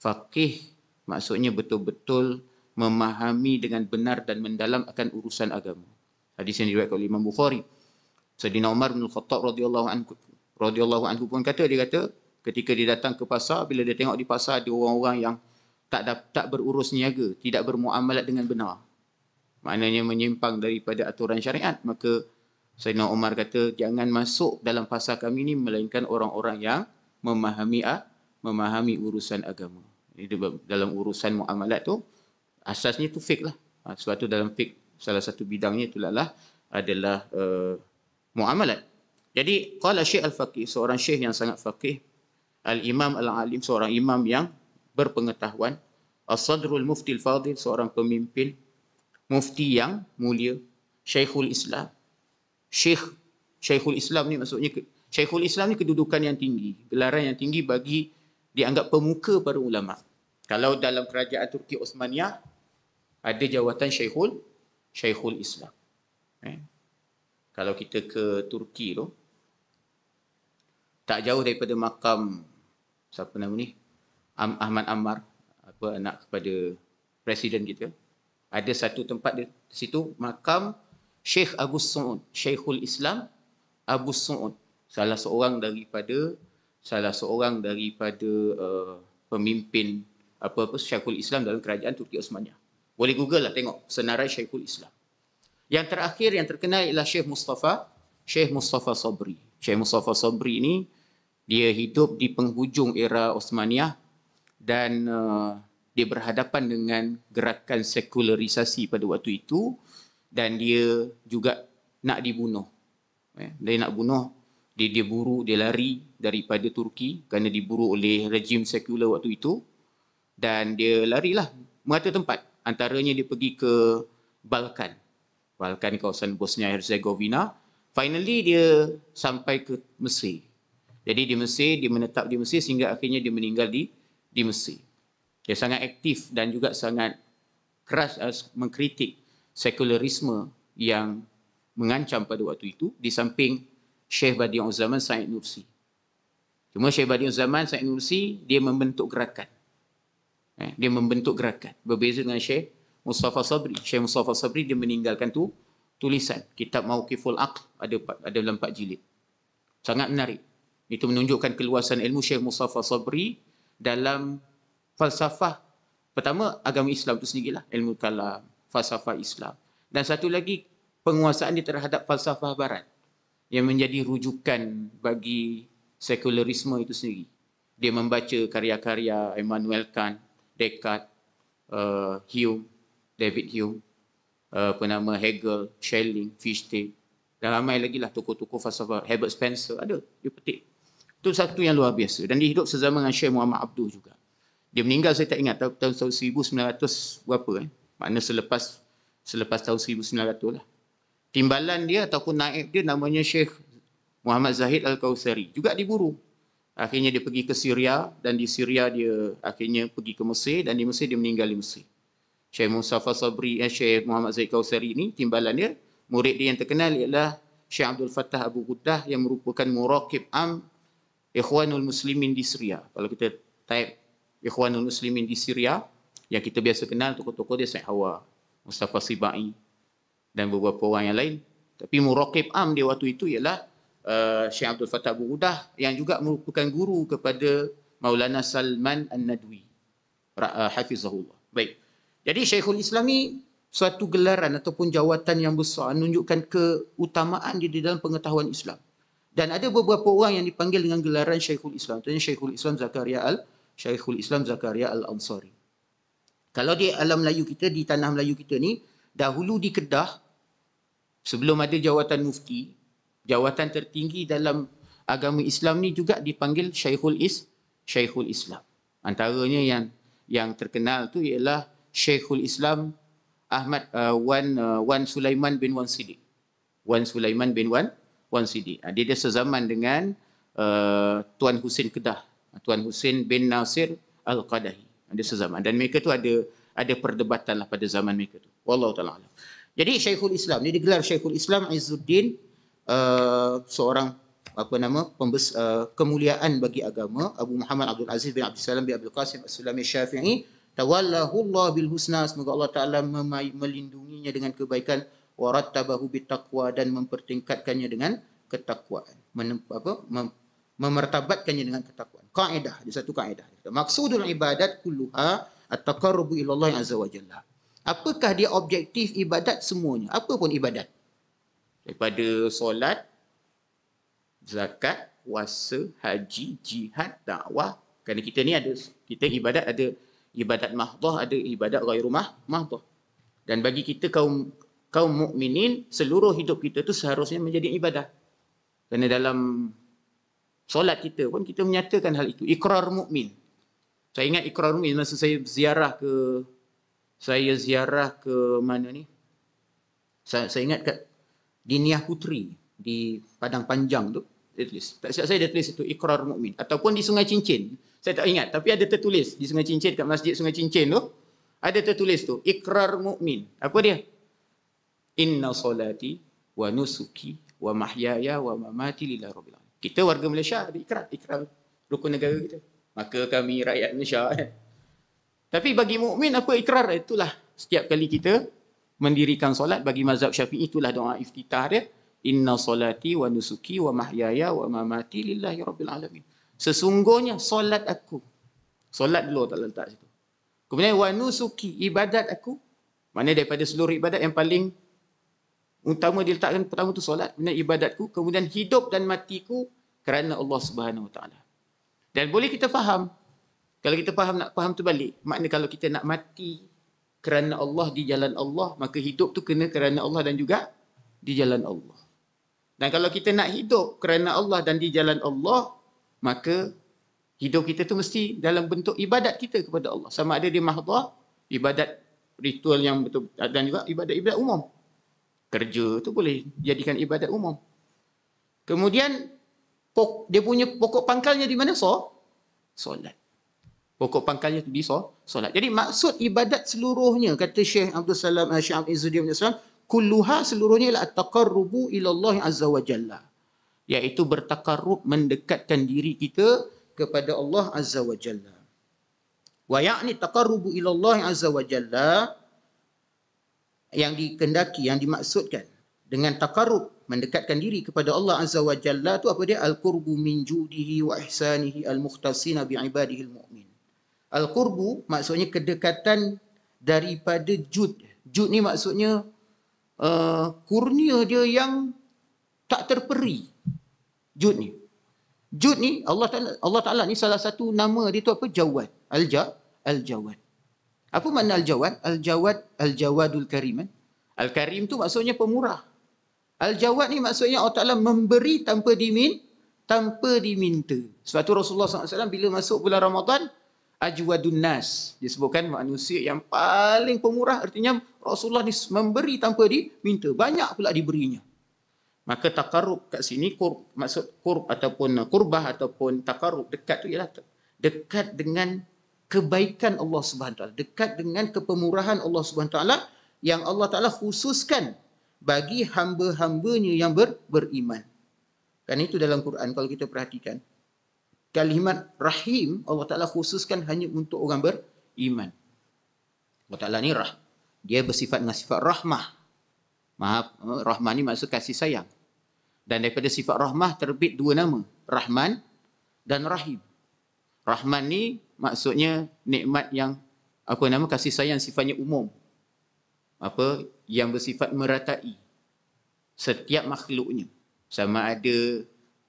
Fakih maksudnya betul-betul memahami dengan benar dan mendalam akan urusan agama. Hadis yang diriwayatkan oleh Imam Bukhari. Sayyidina Umar bin Khattab radhiyallahu anhu radhiyallahu anhu pun kata dia kata ketika dia datang ke pasar bila dia tengok di pasar ada orang-orang yang tak tak berurus niaga, tidak bermuamalat dengan benar. Maknanya menyimpang daripada aturan syariat, maka Sayyidina Umar kata, jangan masuk dalam pasar kami ni melainkan orang-orang yang memahami ah, memahami urusan agama. Jadi, dalam urusan muamalat tu, asasnya tu fik lah. Ha, sebab tu dalam fik, salah satu bidangnya tu lah adalah uh, muamalat. Jadi, Qala Syekh Al-Faqih, seorang syekh yang sangat faqih, Al-Imam Al-Alim, seorang imam yang berpengetahuan, Al-Sadrul Mufti Al-Fadil, seorang pemimpin, mufti yang mulia, Syekhul Islam, Syekh Syekhul Islam ni maksudnya Syekhul Islam ni kedudukan yang tinggi, gelaran yang tinggi bagi dianggap pemuka para ulama. Kalau dalam kerajaan Turki Osmania ada jawatan Syekhul Syekhul Islam. Eh? Kalau kita ke Turki tu tak jauh daripada makam siapa nama ni? Ahmad Ammar apa anak kepada presiden kita. Ada satu tempat di situ makam Syekh Agus Su'ud, Syekhul Islam Agus Su'ud, salah seorang daripada salah seorang daripada uh, pemimpin apa apa Syekhul Islam dalam kerajaan Turki Osmania. Boleh Google lah tengok senarai Syekhul Islam. Yang terakhir yang terkenal ialah Syekh Mustafa, Syekh Mustafa Sobri. Syekh Mustafa Sobri ini dia hidup di penghujung era Osmania dan uh, dia berhadapan dengan gerakan sekularisasi pada waktu itu dan dia juga nak dibunuh. Eh, dia nak bunuh, dia, dia buru, dia lari daripada Turki kerana diburu oleh rejim sekular waktu itu dan dia larilah merata tempat. Antaranya dia pergi ke Balkan. Balkan kawasan Bosnia Herzegovina. Finally dia sampai ke Mesir. Jadi di Mesir, dia menetap di Mesir sehingga akhirnya dia meninggal di di Mesir. Dia sangat aktif dan juga sangat keras eh, mengkritik sekularisme yang mengancam pada waktu itu di samping Syekh Badiyah Zaman Said Nursi. Cuma Syekh Badiyah Zaman Said Nursi dia membentuk gerakan. Eh, dia membentuk gerakan. Berbeza dengan Syekh Mustafa Sabri. Syekh Mustafa Sabri dia meninggalkan tu tulisan. Kitab Mawqiful Aql ada, ada dalam empat jilid. Sangat menarik. Itu menunjukkan keluasan ilmu Syekh Mustafa Sabri dalam falsafah. Pertama, agama Islam itu sendirilah. Ilmu kalam, falsafah Islam. Dan satu lagi penguasaan dia terhadap falsafah Barat yang menjadi rujukan bagi sekularisme itu sendiri. Dia membaca karya-karya Immanuel Kant, Descartes, uh, Hume, David Hume, uh, apa nama Hegel, Schelling, Fichte, dan ramai lagi lah tokoh-tokoh falsafah Herbert Spencer ada, dia petik. Itu satu yang luar biasa dan dia hidup sezaman dengan Syekh Muhammad Abdul juga. Dia meninggal saya tak ingat tahun, tahun 1900 berapa eh. Makna selepas selepas tahun 1900 lah. Timbalan dia ataupun naib dia namanya Sheikh Muhammad Zahid Al-Kawthari. Juga diburu. Akhirnya dia pergi ke Syria dan di Syria dia akhirnya pergi ke Mesir dan di Mesir dia meninggal di Mesir. Sheikh Mustafa Sabri, eh, Sheikh Muhammad Zahid Kawthari ini timbalan dia. Murid dia yang terkenal ialah Sheikh Abdul Fattah Abu Ghuddah yang merupakan murakib am Ikhwanul Muslimin di Syria. Kalau kita type Ikhwanul Muslimin di Syria, yang kita biasa kenal tokoh-tokoh dia Syed Hawa, Mustafa Sibai dan beberapa orang yang lain. Tapi muraqib am dia waktu itu ialah uh, Syekh Abdul Fattah Burudah yang juga merupakan guru kepada Maulana Salman An-Nadwi. Uh, Hafizahullah. Baik. Jadi Syekhul Islam ni suatu gelaran ataupun jawatan yang besar menunjukkan keutamaan dia di dalam pengetahuan Islam. Dan ada beberapa orang yang dipanggil dengan gelaran Syekhul Islam. Tentunya Syekhul Islam Zakaria Al Syekhul Islam Zakaria Al Ansari. Kalau di alam Melayu kita, di tanah Melayu kita ni, dahulu di Kedah, sebelum ada jawatan mufti, jawatan tertinggi dalam agama Islam ni juga dipanggil Syekhul Is, Syekhul Islam. Antaranya yang yang terkenal tu ialah Syekhul Islam Ahmad uh, Wan uh, Wan Sulaiman bin Wan Siddiq. Wan Sulaiman bin Wan Wan Siddiq. Ah, dia dia sezaman dengan uh, Tuan Husin Kedah, Tuan Husin bin Nasir Al-Qadahi ada sezaman dan mereka tu ada ada perdebatan lah pada zaman mereka tu wallahu taala jadi syekhul islam dia digelar syekhul islam izzuddin uh, seorang apa nama pembes, uh, kemuliaan bagi agama Abu Muhammad Abdul Aziz bin Abdul Salam bin Abdul Qasim As-Sulami Syafi'i tawallahu Allah bil husna semoga Allah taala melindunginya dengan kebaikan wa rattabahu bit taqwa dan mempertingkatkannya dengan ketakwaan Men, apa mem, memertabatkannya dengan ketakwaan kaedah, ada satu kaedah. Maksudul ibadat kulluha at-taqarrubu ila Allah azza wa Apakah dia objektif ibadat semuanya? Apa pun ibadat. Daripada solat, zakat, puasa, haji, jihad, dakwah. Kerana kita ni ada, kita ibadat ada ibadat mahdoh, ada ibadat rumah mahdoh. Dan bagi kita kaum kaum mukminin seluruh hidup kita tu seharusnya menjadi ibadah. Kerana dalam solat kita pun kita menyatakan hal itu ikrar mukmin saya ingat ikrar mukmin masa saya ziarah ke saya ziarah ke mana ni saya, saya ingat kat Diniah Putri di Padang Panjang tu dia tulis. Tak silap saya dia tulis itu ikrar mukmin ataupun di Sungai Cincin. Saya tak ingat tapi ada tertulis di Sungai Cincin kat Masjid Sungai Cincin tu. Ada tertulis tu ikrar mukmin. Apa dia? Inna solati wa nusuki wa mahyaya wa mamati lillahi rabbil alamin kita warga Malaysia ada ikrar, ikrar rukun negara kita. Maka kami rakyat Malaysia. Eh. Tapi bagi mukmin apa ikrar? Itulah setiap kali kita mendirikan solat bagi mazhab syafi'i itulah doa iftitah dia. Inna solati wa nusuki wa mahyaya wa mamati lillahi rabbil alamin. Sesungguhnya solat aku. Solat dulu tak letak situ. Kemudian wa nusuki ibadat aku. Mana daripada seluruh ibadat yang paling utama diletakkan pertama tu solat, kemudian ibadatku, kemudian hidup dan matiku kerana Allah Subhanahu Wa Dan boleh kita faham kalau kita faham nak faham tu balik, Maknanya kalau kita nak mati kerana Allah di jalan Allah, maka hidup tu kena kerana Allah dan juga di jalan Allah. Dan kalau kita nak hidup kerana Allah dan di jalan Allah, maka hidup kita tu mesti dalam bentuk ibadat kita kepada Allah. Sama ada di mahdhah, ibadat ritual yang betul dan juga ibadat-ibadat umum kerja tu boleh jadikan ibadat umum. Kemudian pok, dia punya pokok pangkalnya di mana? So, solat. Pokok pangkalnya tu di so, solat. Jadi maksud ibadat seluruhnya kata Syekh Abdul Salam eh, Syekh Abdul Izzuddin bin Salam kulluha seluruhnya ialah taqarrubu ila Allah azza wa jalla. Iaitu bertakarrub mendekatkan diri kita kepada Allah azza wa jalla. Wa ya'ni taqarrubu ila Allah azza wa jalla yang dikendaki, yang dimaksudkan dengan takarub mendekatkan diri kepada Allah Azza wa Jalla tu apa dia? Al-qurbu min judihi wa ihsanihi al-mukhtasina bi'ibadihi al-mu'min. Al-qurbu maksudnya kedekatan daripada jud. Jud ni maksudnya uh, kurnia dia yang tak terperi. Jud ni. Jud ni Allah Ta'ala, Allah ni salah satu nama dia tu apa? Jawad. Al-ja, Al-Jawad. Apa makna al-jawad? Al-jawad, al-jawadul kariman. Eh? Al-karim tu maksudnya pemurah. Al-jawad ni maksudnya Allah Ta'ala memberi tanpa dimin, tanpa diminta. Sebab tu Rasulullah SAW bila masuk bulan Ramadan, ajwadun nas. Dia sebutkan manusia yang paling pemurah. Artinya Rasulullah ni memberi tanpa diminta. Banyak pula diberinya. Maka takarub kat sini, kurb, maksud kurb ataupun kurbah ataupun takarub dekat tu ialah dekat dengan kebaikan Allah Subhanahu taala dekat dengan kepemurahan Allah Subhanahu taala yang Allah taala khususkan bagi hamba-hambanya yang ber, beriman. Kan itu dalam Quran kalau kita perhatikan. Kalimat rahim Allah taala khususkan hanya untuk orang beriman. Allah taala ni rah. Dia bersifat dengan sifat rahmah. Maha eh, rahmah ni maksud kasih sayang. Dan daripada sifat rahmah terbit dua nama, Rahman dan Rahim. Rahman ni maksudnya nikmat yang apa nama kasih sayang sifatnya umum. Apa yang bersifat meratai setiap makhluknya. Sama ada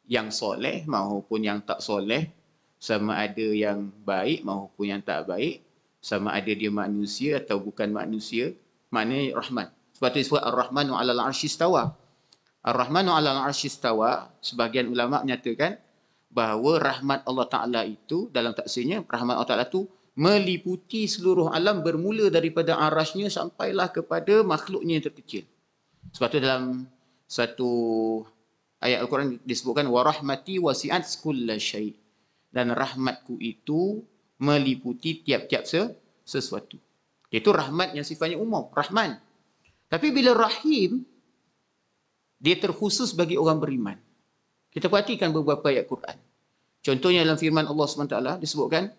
yang soleh maupun yang tak soleh. Sama ada yang baik maupun yang tak baik. Sama ada dia manusia atau bukan manusia. Mana Rahman. Sebab tu disebut Ar-Rahmanu ala al-Arshistawa. Ar-Rahmanu ala al-Arshistawa. Sebahagian ulama' menyatakan bahawa rahmat Allah Ta'ala itu dalam taksirnya rahmat Allah Ta'ala itu meliputi seluruh alam bermula daripada arasnya sampailah kepada makhluknya yang terkecil. Sebab itu dalam satu ayat Al-Quran disebutkan وَرَحْمَتِي وَسِعَتْ سُكُلَّ شَيْءٍ dan rahmatku itu meliputi tiap-tiap sesuatu. Itu rahmat yang sifatnya umum. Rahman. Tapi bila rahim, dia terkhusus bagi orang beriman. Kita perhatikan beberapa ayat Al Quran. Contohnya dalam firman Allah SWT disebutkan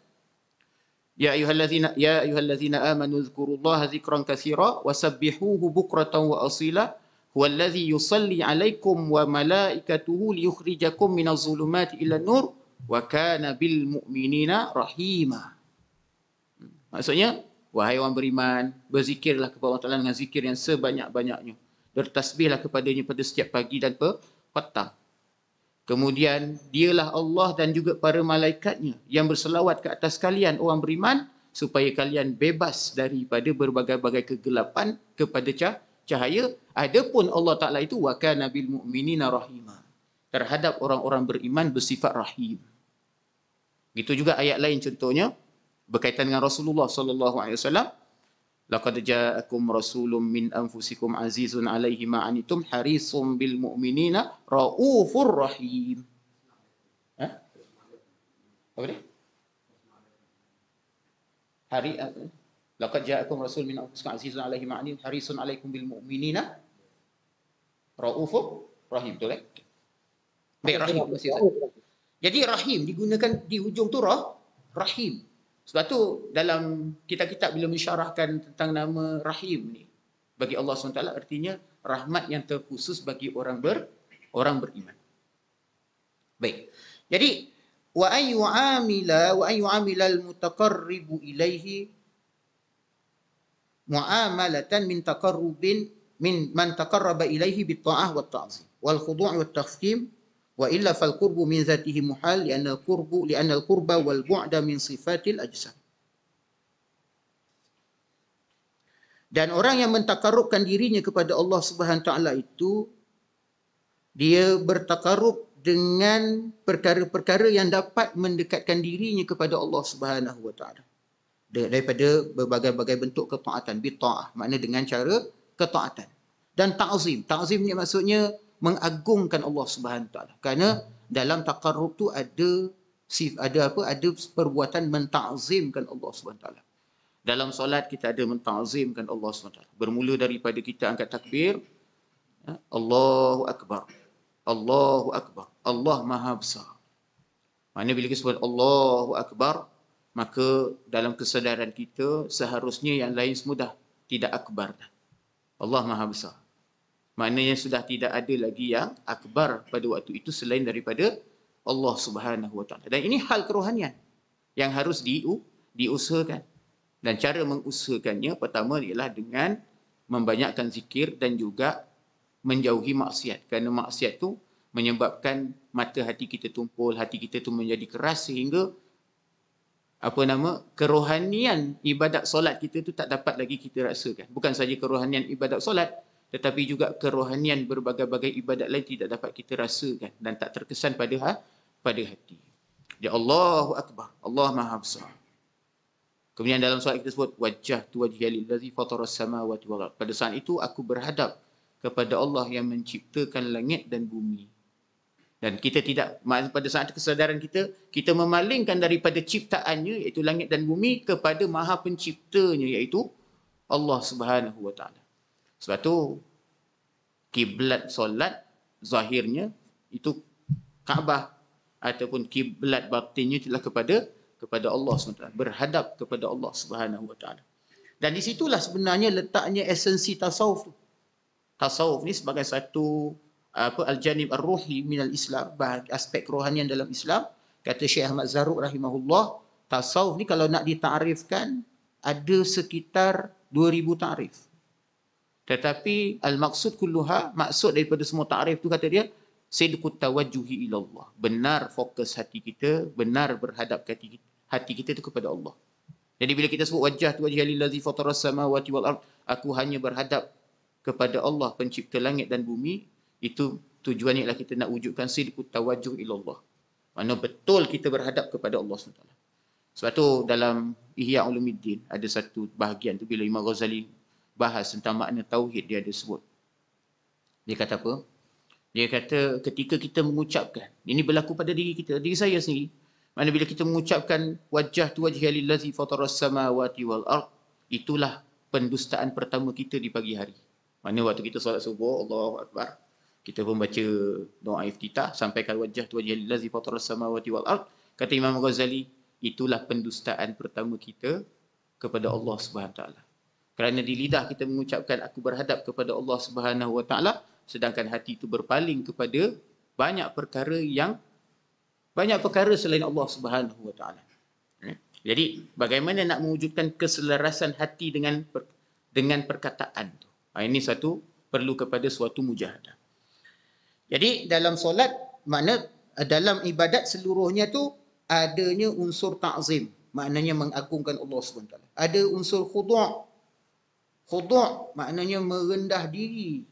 Ya ayyuhallazina ya ayyuhallazina amanu dzkurullaha dzikran katsira wasabbihuhu bukratan wa asila huwallazi yusalli alaikum wa malaikatuhu liyukhrijakum minaz zulumati ila nur wa kana bil mu'minina rahima hmm. Maksudnya wahai orang beriman berzikirlah kepada Allah Taala dengan zikir yang sebanyak-banyaknya bertasbihlah kepadanya pada setiap pagi dan petang Kemudian dialah Allah dan juga para malaikatnya yang berselawat ke atas kalian orang beriman supaya kalian bebas daripada berbagai-bagai kegelapan kepada cah cahaya. Adapun Allah Ta'ala itu wakil nabil mu'minina rahimah. Terhadap orang-orang beriman bersifat rahim. Gitu juga ayat lain contohnya berkaitan dengan Rasulullah sallallahu alaihi wasallam Laqad ja'akum rasulun min anfusikum azizun alaihi ma'anitum harisum bil mu'minina ra'ufur rahim. Ha? Apa ni? Hari eh, Laqad ja'akum rasul min anfusikum azizun alaihi ma'anitum harisun alaikum bil mu'minina ra'ufur rahim. Betul eh? Baik, rahim. Jadi rahim digunakan di hujung tu rah, rahim. Sebab tu dalam kitab-kitab bila mensyarahkan tentang nama Rahim ni bagi Allah SWT artinya rahmat yang terkhusus bagi orang ber orang beriman. Baik. Jadi wa ayu amila wa ayu amila al mutaqarribu ilaihi muamalatan min taqarrubin min man taqarraba ilaihi bit ta'ah wat ta'zim wal khudu' wat tafkim wa illa fal qurbu min zatihi muhal li anna al qurbu li anna al qurba wal bu'da min sifatil ajsam dan orang yang mentakarrubkan dirinya kepada Allah Subhanahu taala itu dia bertakarrub dengan perkara-perkara yang dapat mendekatkan dirinya kepada Allah Subhanahu wa taala daripada berbagai-bagai bentuk ketaatan bi ta'ah makna dengan cara ketaatan dan ta'zim ta'zim ni maksudnya mengagungkan Allah Subhanahu taala. Kerana dalam taqarrub tu ada sif ada apa ada perbuatan mentazimkan Allah Subhanahu taala. Dalam solat kita ada mentazimkan Allah Subhanahu taala. Bermula daripada kita angkat takbir ya, Allahu akbar. Allahu akbar. Allah Maha Besar. Maknanya bila kita sebut Allahu akbar maka dalam kesedaran kita seharusnya yang lain semudah tidak akbar Allah Maha Besar maknanya sudah tidak ada lagi yang akbar pada waktu itu selain daripada Allah Subhanahu Wa Dan ini hal kerohanian yang harus di, diusahakan. Dan cara mengusahakannya pertama ialah dengan membanyakkan zikir dan juga menjauhi maksiat. Kerana maksiat tu menyebabkan mata hati kita tumpul, hati kita tu menjadi keras sehingga apa nama kerohanian ibadat solat kita tu tak dapat lagi kita rasakan. Bukan saja kerohanian ibadat solat, tetapi juga kerohanian berbagai-bagai ibadat lain tidak dapat kita rasakan dan tak terkesan pada ha, pada hati. Ya Allahu akbar. Allah Maha Besar. Kemudian dalam surah kita sebut wajah tu wajhiyal ladzi fatara samawati wal Pada saat itu aku berhadap kepada Allah yang menciptakan langit dan bumi. Dan kita tidak pada saat kesedaran kita kita memalingkan daripada ciptaannya iaitu langit dan bumi kepada Maha Penciptanya iaitu Allah Subhanahu wa taala. Sebab tu kiblat solat zahirnya itu Kaabah ataupun kiblat batinnya itulah kepada kepada Allah SWT. Berhadap kepada Allah Subhanahu SWT. Dan di situlah sebenarnya letaknya esensi tasawuf Tasawuf ni sebagai satu apa al-janib ar-ruhi min al-Islam, aspek rohanian dalam Islam. Kata Syekh Ahmad Zaruk rahimahullah, tasawuf ni kalau nak ditarifkan ada sekitar 2000 tarif. Tetapi al maksud kulluha, maksud daripada semua ta'rif tu kata dia, sidqut tawajjuhi ilallah. Benar fokus hati kita, benar berhadap hati kita, hati kita tu kepada Allah. Jadi bila kita sebut wajah tu wajah lillazi fatara samawati wal ard, aku hanya berhadap kepada Allah pencipta langit dan bumi, itu tujuannya ialah kita nak wujudkan sidqut tawajjuh ilallah. Mana betul kita berhadap kepada Allah SWT. Sebab tu dalam Ihya Ulumuddin ada satu bahagian tu bila Imam Ghazali bahas tentang makna tauhid dia ada sebut. Dia kata apa? Dia kata ketika kita mengucapkan, ini berlaku pada diri kita, diri saya sendiri. Mana bila kita mengucapkan wajah tu wajhi allazi fatara samawati wal ard, itulah pendustaan pertama kita di pagi hari. Mana waktu kita solat subuh, Allahu akbar. Kita pun baca doa iftitah sampaikan wajah tu wajhi allazi fatara samawati wal ard. Kata Imam Ghazali, itulah pendustaan pertama kita kepada Allah Subhanahu taala kerana di lidah kita mengucapkan aku berhadap kepada Allah Subhanahu Wa Taala sedangkan hati itu berpaling kepada banyak perkara yang banyak perkara selain Allah Subhanahu Wa Taala. Eh, jadi bagaimana nak mewujudkan keselarasan hati dengan per, dengan perkataan tu? Ha, ini satu perlu kepada suatu mujahadah. Jadi dalam solat mana dalam ibadat seluruhnya tu adanya unsur ta'zim maknanya mengagungkan Allah SWT. Ada unsur khudu' khudu' maknanya merendah diri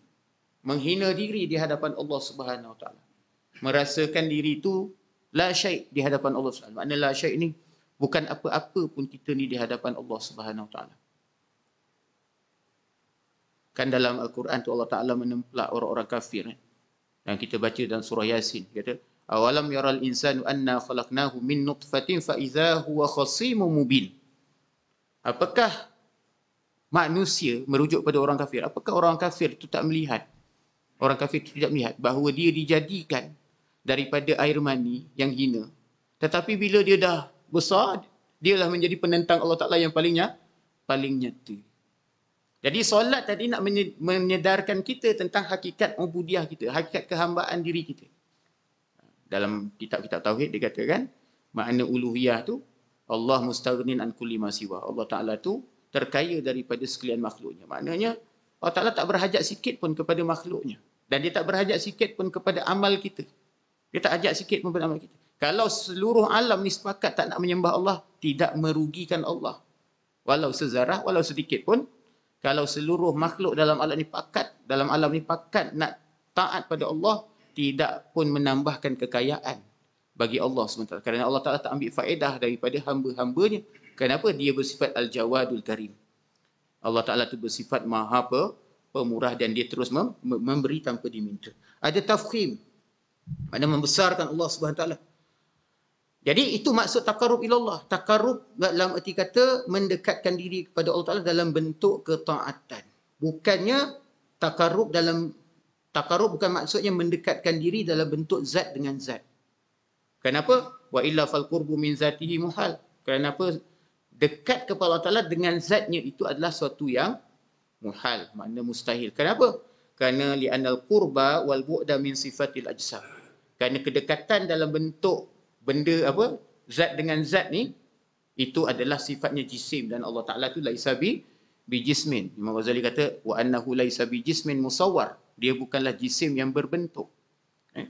menghina diri di hadapan Allah Subhanahu Wa merasakan diri itu la syai di hadapan Allah Subhanahu makna la syai ini bukan apa-apa pun kita ni di hadapan Allah Subhanahu Wa kan dalam al-Quran tu Allah Taala menemplak orang-orang kafir eh? yang kita baca dalam surah yasin kata awalam yaral insanu anna khalaqnahu min nutfatin fa huwa khasimun mubin apakah manusia merujuk pada orang kafir. Apakah orang kafir itu tak melihat? Orang kafir itu tidak melihat bahawa dia dijadikan daripada air mani yang hina. Tetapi bila dia dah besar, dia dialah menjadi penentang Allah Ta'ala yang paling paling nyata. Jadi solat tadi nak menyedarkan kita tentang hakikat ubudiah kita, hakikat kehambaan diri kita. Dalam kitab-kitab Tauhid dikatakan, makna uluhiyah tu, Allah mustaghnin an kulli ma Allah Ta'ala tu terkaya daripada sekalian makhluknya. Maknanya Allah Ta'ala tak berhajat sikit pun kepada makhluknya. Dan dia tak berhajat sikit pun kepada amal kita. Dia tak ajak sikit pun kepada amal kita. Kalau seluruh alam ni sepakat tak nak menyembah Allah, tidak merugikan Allah. Walau sezarah, walau sedikit pun. Kalau seluruh makhluk dalam alam ni pakat, dalam alam ni pakat nak taat pada Allah, tidak pun menambahkan kekayaan bagi Allah sementara. Kerana Allah Ta'ala tak ambil faedah daripada hamba-hambanya Kenapa dia bersifat al-jawadul karim? Allah Ta'ala tu bersifat maha apa? pemurah dan dia terus mem- memberi tanpa diminta. Ada tafkhim. ada membesarkan Allah Subhanahu Ta'ala. Jadi itu maksud takarub ilallah. Takarub dalam erti kata mendekatkan diri kepada Allah Ta'ala dalam bentuk ketaatan. Bukannya takarub dalam takarub bukan maksudnya mendekatkan diri dalam bentuk zat dengan zat. Kenapa? Wa illa fal qurbu min zatihi muhal. Kenapa? dekat kepada Allah Ta'ala dengan zatnya itu adalah suatu yang muhal, makna mustahil. Kenapa? Kerana li'anal qurba wal bu'da min sifatil ajsam. Kerana kedekatan dalam bentuk benda apa, zat dengan zat ni, itu adalah sifatnya jisim dan Allah Ta'ala tu laisa bi bijismin. Imam Ghazali kata, wa annahu laisa bijismin musawar. Dia bukanlah jisim yang berbentuk. Eh.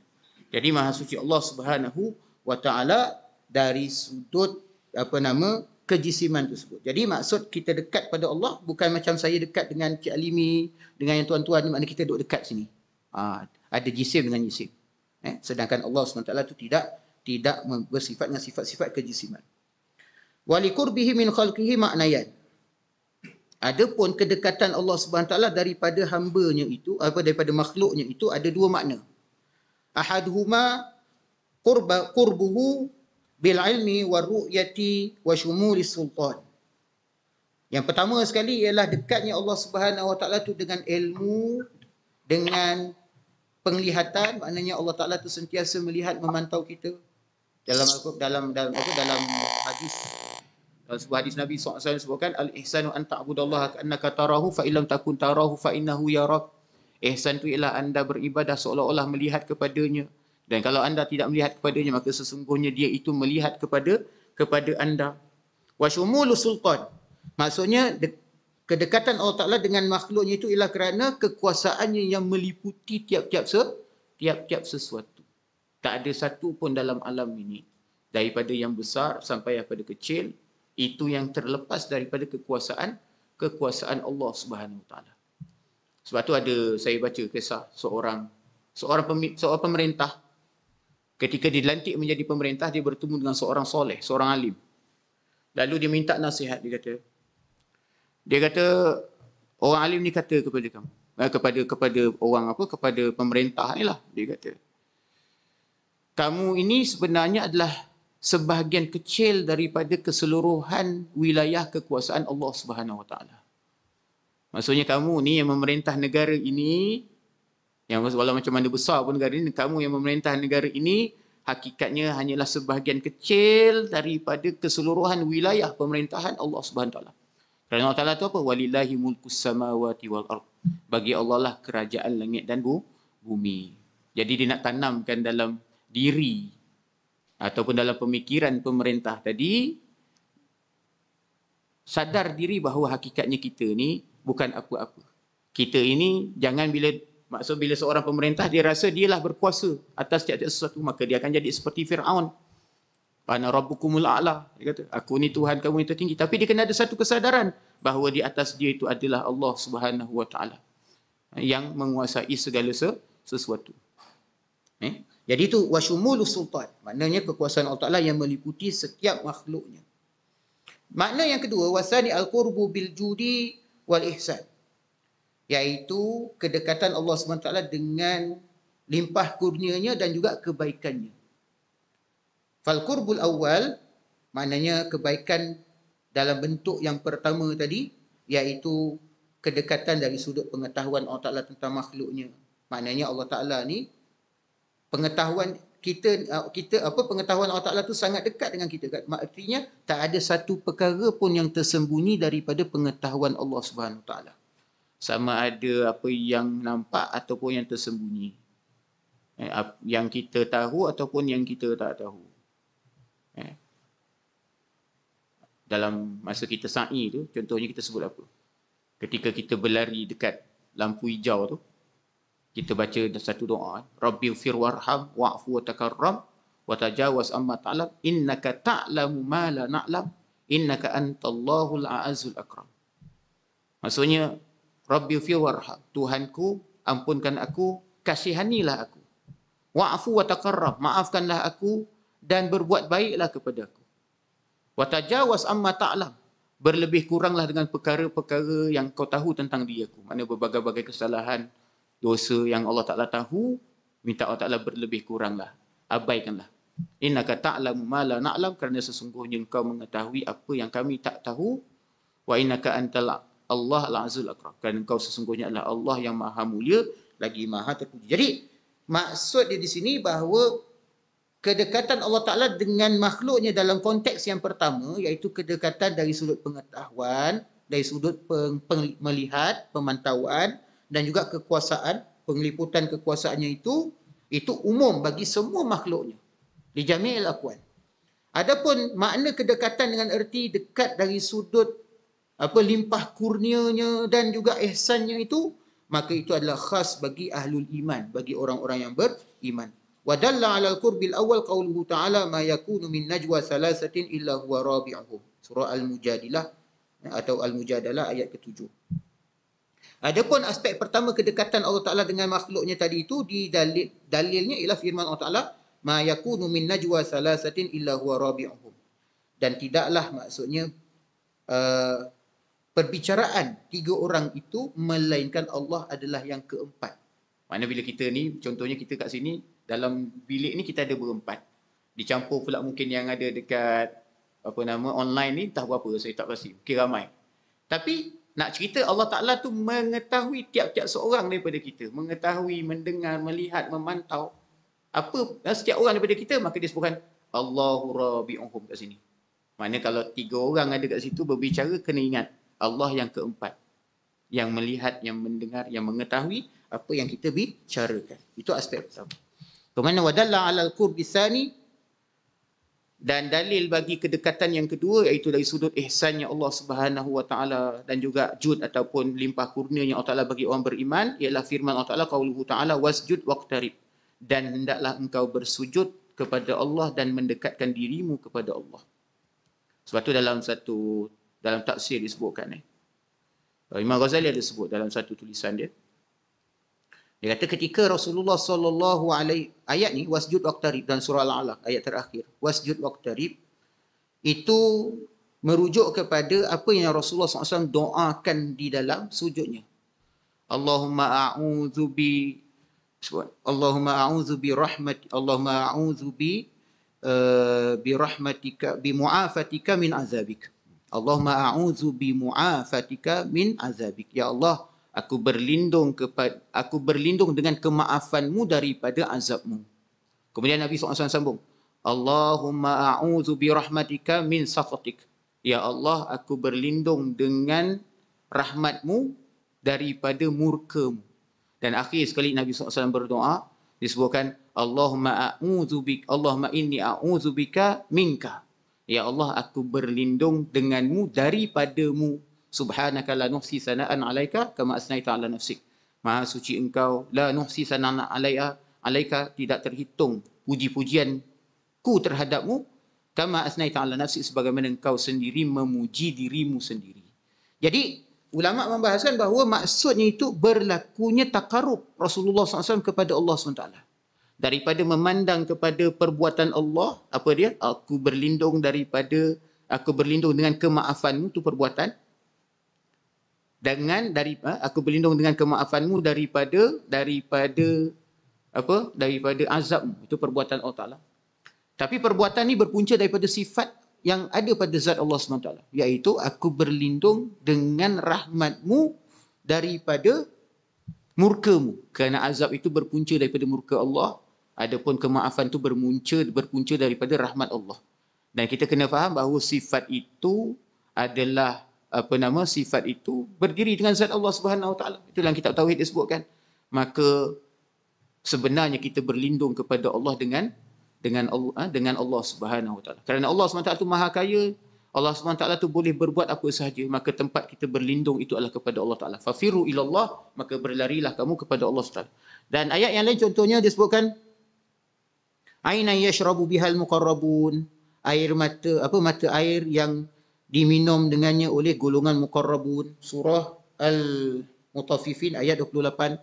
Jadi Maha Suci Allah Subhanahu wa Ta'ala dari sudut apa nama kejisiman sebut. Jadi maksud kita dekat pada Allah bukan macam saya dekat dengan Cik Alimi, dengan yang tuan-tuan ni makna kita duduk dekat sini. Ha, ada jisim dengan jisim. Eh, sedangkan Allah SWT itu tidak tidak bersifat dengan sifat-sifat kejisiman. Wali kurbihi min khalqihi maknayan. Adapun kedekatan Allah SWT daripada hambanya itu, apa daripada makhluknya itu ada dua makna. Ahaduhuma qurba qurbuhu bil ilmi war ru'yati wa syumuri sultan. Yang pertama sekali ialah dekatnya Allah Subhanahu Wa Taala tu dengan ilmu dengan penglihatan maknanya Allah Taala tu sentiasa melihat memantau kita dalam dalam dalam apa dalam hadis dalam sebuah hadis Nabi SAW sebutkan al ihsanu an ta'budallaha ka'annaka tarahu fa illam takun tarahu fa innahu yarak ihsan tu ialah anda beribadah seolah-olah melihat kepadanya dan kalau anda tidak melihat kepadanya, maka sesungguhnya dia itu melihat kepada kepada anda. Wa syumulu sultan. Maksudnya, de- kedekatan Allah Ta'ala dengan makhluknya itu ialah kerana kekuasaannya yang meliputi tiap-tiap se tiap-tiap sesuatu. Tak ada satu pun dalam alam ini. Daripada yang besar sampai yang pada kecil, itu yang terlepas daripada kekuasaan kekuasaan Allah Subhanahu Wa Ta'ala. Sebab tu ada saya baca kisah seorang seorang pemerintah Ketika dilantik menjadi pemerintah, dia bertemu dengan seorang soleh, seorang alim. Lalu dia minta nasihat, dia kata. Dia kata, orang alim ni kata kepada kamu. Eh, kepada kepada orang apa, kepada pemerintah ni lah, dia kata. Kamu ini sebenarnya adalah sebahagian kecil daripada keseluruhan wilayah kekuasaan Allah Subhanahu Wa Maksudnya kamu ni yang memerintah negara ini yang walau macam mana besar pun negara ini, kamu yang memerintah negara ini hakikatnya hanyalah sebahagian kecil daripada keseluruhan wilayah pemerintahan Allah Subhanahu Wa Kerana Allah Taala tu apa? Walillahi mulkus samawati wal ard. Bagi Allah lah kerajaan langit dan bumi. Jadi dia nak tanamkan dalam diri ataupun dalam pemikiran pemerintah tadi sadar diri bahawa hakikatnya kita ni bukan apa-apa. Kita ini jangan bila Maksud bila seorang pemerintah dia rasa dialah berkuasa atas tiap-tiap sesuatu maka dia akan jadi seperti Firaun. Bana rabbukumul a'la dia kata aku ni tuhan kamu yang tertinggi tapi dia kena ada satu kesadaran bahawa di atas dia itu adalah Allah Subhanahu wa taala yang menguasai segala sesuatu. Eh? Jadi itu wasyumulus sultan maknanya kekuasaan Allah Taala yang meliputi setiap makhluknya. Makna yang kedua wasani al-qurbu bil judi wal ihsan iaitu kedekatan Allah SWT dengan limpah kurnianya dan juga kebaikannya. Fal kurbul awal, maknanya kebaikan dalam bentuk yang pertama tadi, iaitu kedekatan dari sudut pengetahuan Allah Ta'ala tentang makhluknya. Maknanya Allah Ta'ala ni, pengetahuan kita uh, kita apa pengetahuan Allah Taala tu sangat dekat dengan kita maknanya tak ada satu perkara pun yang tersembunyi daripada pengetahuan Allah Subhanahu Taala sama ada apa yang nampak ataupun yang tersembunyi eh, yang kita tahu ataupun yang kita tak tahu eh. dalam masa kita sa'i tu contohnya kita sebut apa ketika kita berlari dekat lampu hijau tu kita baca satu doa rabbi firwarham wa'fu wa takarram wa tajawaz amma ta'lam innaka ta'lamu ma la na'lam innaka antallahu al Aazul akram maksudnya Rabbi fi warham. Tuhanku, ampunkan aku, kasihanilah aku. Wa'fu wa taqarrab, maafkanlah aku dan berbuat baiklah kepadaku. Wa tajawaz amma ta'lam. Berlebih kuranglah dengan perkara-perkara yang kau tahu tentang diri aku. Maksudnya berbagai-bagai kesalahan, dosa yang Allah Ta'ala tahu, minta Allah Ta'ala berlebih kuranglah. Abaikanlah. Inna ka ta'lam ma la na'lam kerana sesungguhnya kau mengetahui apa yang kami tak tahu. Wa inna ka antal Allah al-Azul Akram. Kerana kau sesungguhnya adalah Allah yang maha mulia lagi maha terpuji. Jadi maksud dia di sini bahawa kedekatan Allah Ta'ala dengan makhluknya dalam konteks yang pertama iaitu kedekatan dari sudut pengetahuan, dari sudut peng, peng, melihat, pemantauan dan juga kekuasaan, pengliputan kekuasaannya itu itu umum bagi semua makhluknya. Dijamin al-akuan. Adapun makna kedekatan dengan erti dekat dari sudut apa limpah kurnianya dan juga ihsannya itu maka itu adalah khas bagi ahlul iman bagi orang-orang yang beriman wa dalla ala al-qurbil awal qawluhu ta'ala ma yakunu min najwa salasatin illa huwa rabi'uhum surah al-mujadilah ya, atau al-mujadalah ayat ketujuh Adapun aspek pertama kedekatan Allah Taala dengan makhluknya tadi itu di dalil dalilnya ialah firman Allah Taala ma yakunu min najwa salasatin illa huwa rabi'uhum dan tidaklah maksudnya uh, perbicaraan tiga orang itu melainkan Allah adalah yang keempat. Mana bila kita ni, contohnya kita kat sini, dalam bilik ni kita ada berempat. Dicampur pula mungkin yang ada dekat apa nama online ni, tahu apa, saya tak pasti. Mungkin ramai. Tapi nak cerita Allah Ta'ala tu mengetahui tiap-tiap seorang daripada kita. Mengetahui, mendengar, melihat, memantau. Apa eh, setiap orang daripada kita, maka dia sebutkan Allahu Rabi'uhum kat sini. Mana kalau tiga orang ada kat situ berbicara, kena ingat. Allah yang keempat yang melihat, yang mendengar, yang mengetahui apa yang kita bicarakan. Itu aspek pertama. Kemana wadalla ala al-qurbisani dan dalil bagi kedekatan yang kedua iaitu dari sudut ihsannya Allah Subhanahu wa taala dan juga jud ataupun limpah kurnia yang Allah Taala bagi orang beriman ialah firman Allah Taala qauluhu taala wasjud waqtarib dan hendaklah engkau bersujud kepada Allah dan mendekatkan dirimu kepada Allah. Sebab tu dalam satu dalam tafsir disebutkan ni. Eh, Imam Ghazali ada sebut dalam satu tulisan dia. Dia kata ketika Rasulullah sallallahu alaihi ayat ni wasjud waqtarib dan surah al-alaq ayat terakhir wasjud waqtarib itu merujuk kepada apa yang Rasulullah SAW doakan di dalam sujudnya. Allahumma a'udzu bi Allahumma a'udzu bi rahmat Allahumma a'udzu bi uh, bi rahmatika bi mu'afatika min azabik. Allahumma a'udzu bi mu'afatika min azabik. Ya Allah, aku berlindung kepada aku berlindung dengan kemaafanmu daripada azabmu. Kemudian Nabi SAW sambung. Allahumma a'udzu bi rahmatika min safatik. Ya Allah, aku berlindung dengan rahmatmu daripada murkamu. Dan akhir sekali Nabi SAW berdoa, disebutkan Allahumma a'udzu bika Allahumma inni a'udzu bika minkah. Ya Allah aku berlindung denganmu daripadamu. Subhanaka la nuhsi sana'an alaika kama asnaita ala nafsik. Maha suci engkau. La nuhsi sana'an alaika. Alaika tidak terhitung puji-pujian ku terhadapmu. Kama asnaita ala nafsik sebagaimana engkau sendiri memuji dirimu sendiri. Jadi ulama membahaskan bahawa maksudnya itu berlakunya takarub Rasulullah SAW kepada Allah SWT daripada memandang kepada perbuatan Allah apa dia aku berlindung daripada aku berlindung dengan kemaafanmu tu perbuatan dengan dari ha, aku berlindung dengan kemaafanmu daripada daripada apa daripada azab itu perbuatan Allah Taala tapi perbuatan ini berpunca daripada sifat yang ada pada zat Allah SWT. Iaitu aku berlindung dengan rahmatmu daripada murkamu. Kerana azab itu berpunca daripada murka Allah adapun kemaafan tu bermunca berpunca daripada rahmat Allah. Dan kita kena faham bahawa sifat itu adalah apa nama sifat itu berdiri dengan zat Allah Subhanahu Wataala. Taala. Itu dalam kitab tauhid disebutkan. Maka sebenarnya kita berlindung kepada Allah dengan dengan Allah eh, dengan Allah Subhanahu Wataala. Taala. Kerana Allah Subhanahu Wataala Taala tu maha kaya, Allah Subhanahu Taala tu boleh berbuat apa sahaja maka tempat kita berlindung itu adalah kepada Allah Taala. Fafiru ilallah, Allah maka berlarilah kamu kepada Allah Taala. Dan ayat yang lain contohnya disebutkan aina yashrabu bihal muqarrabun air mata apa mata air yang diminum dengannya oleh golongan muqarrabun surah al mutaffifin ayat 28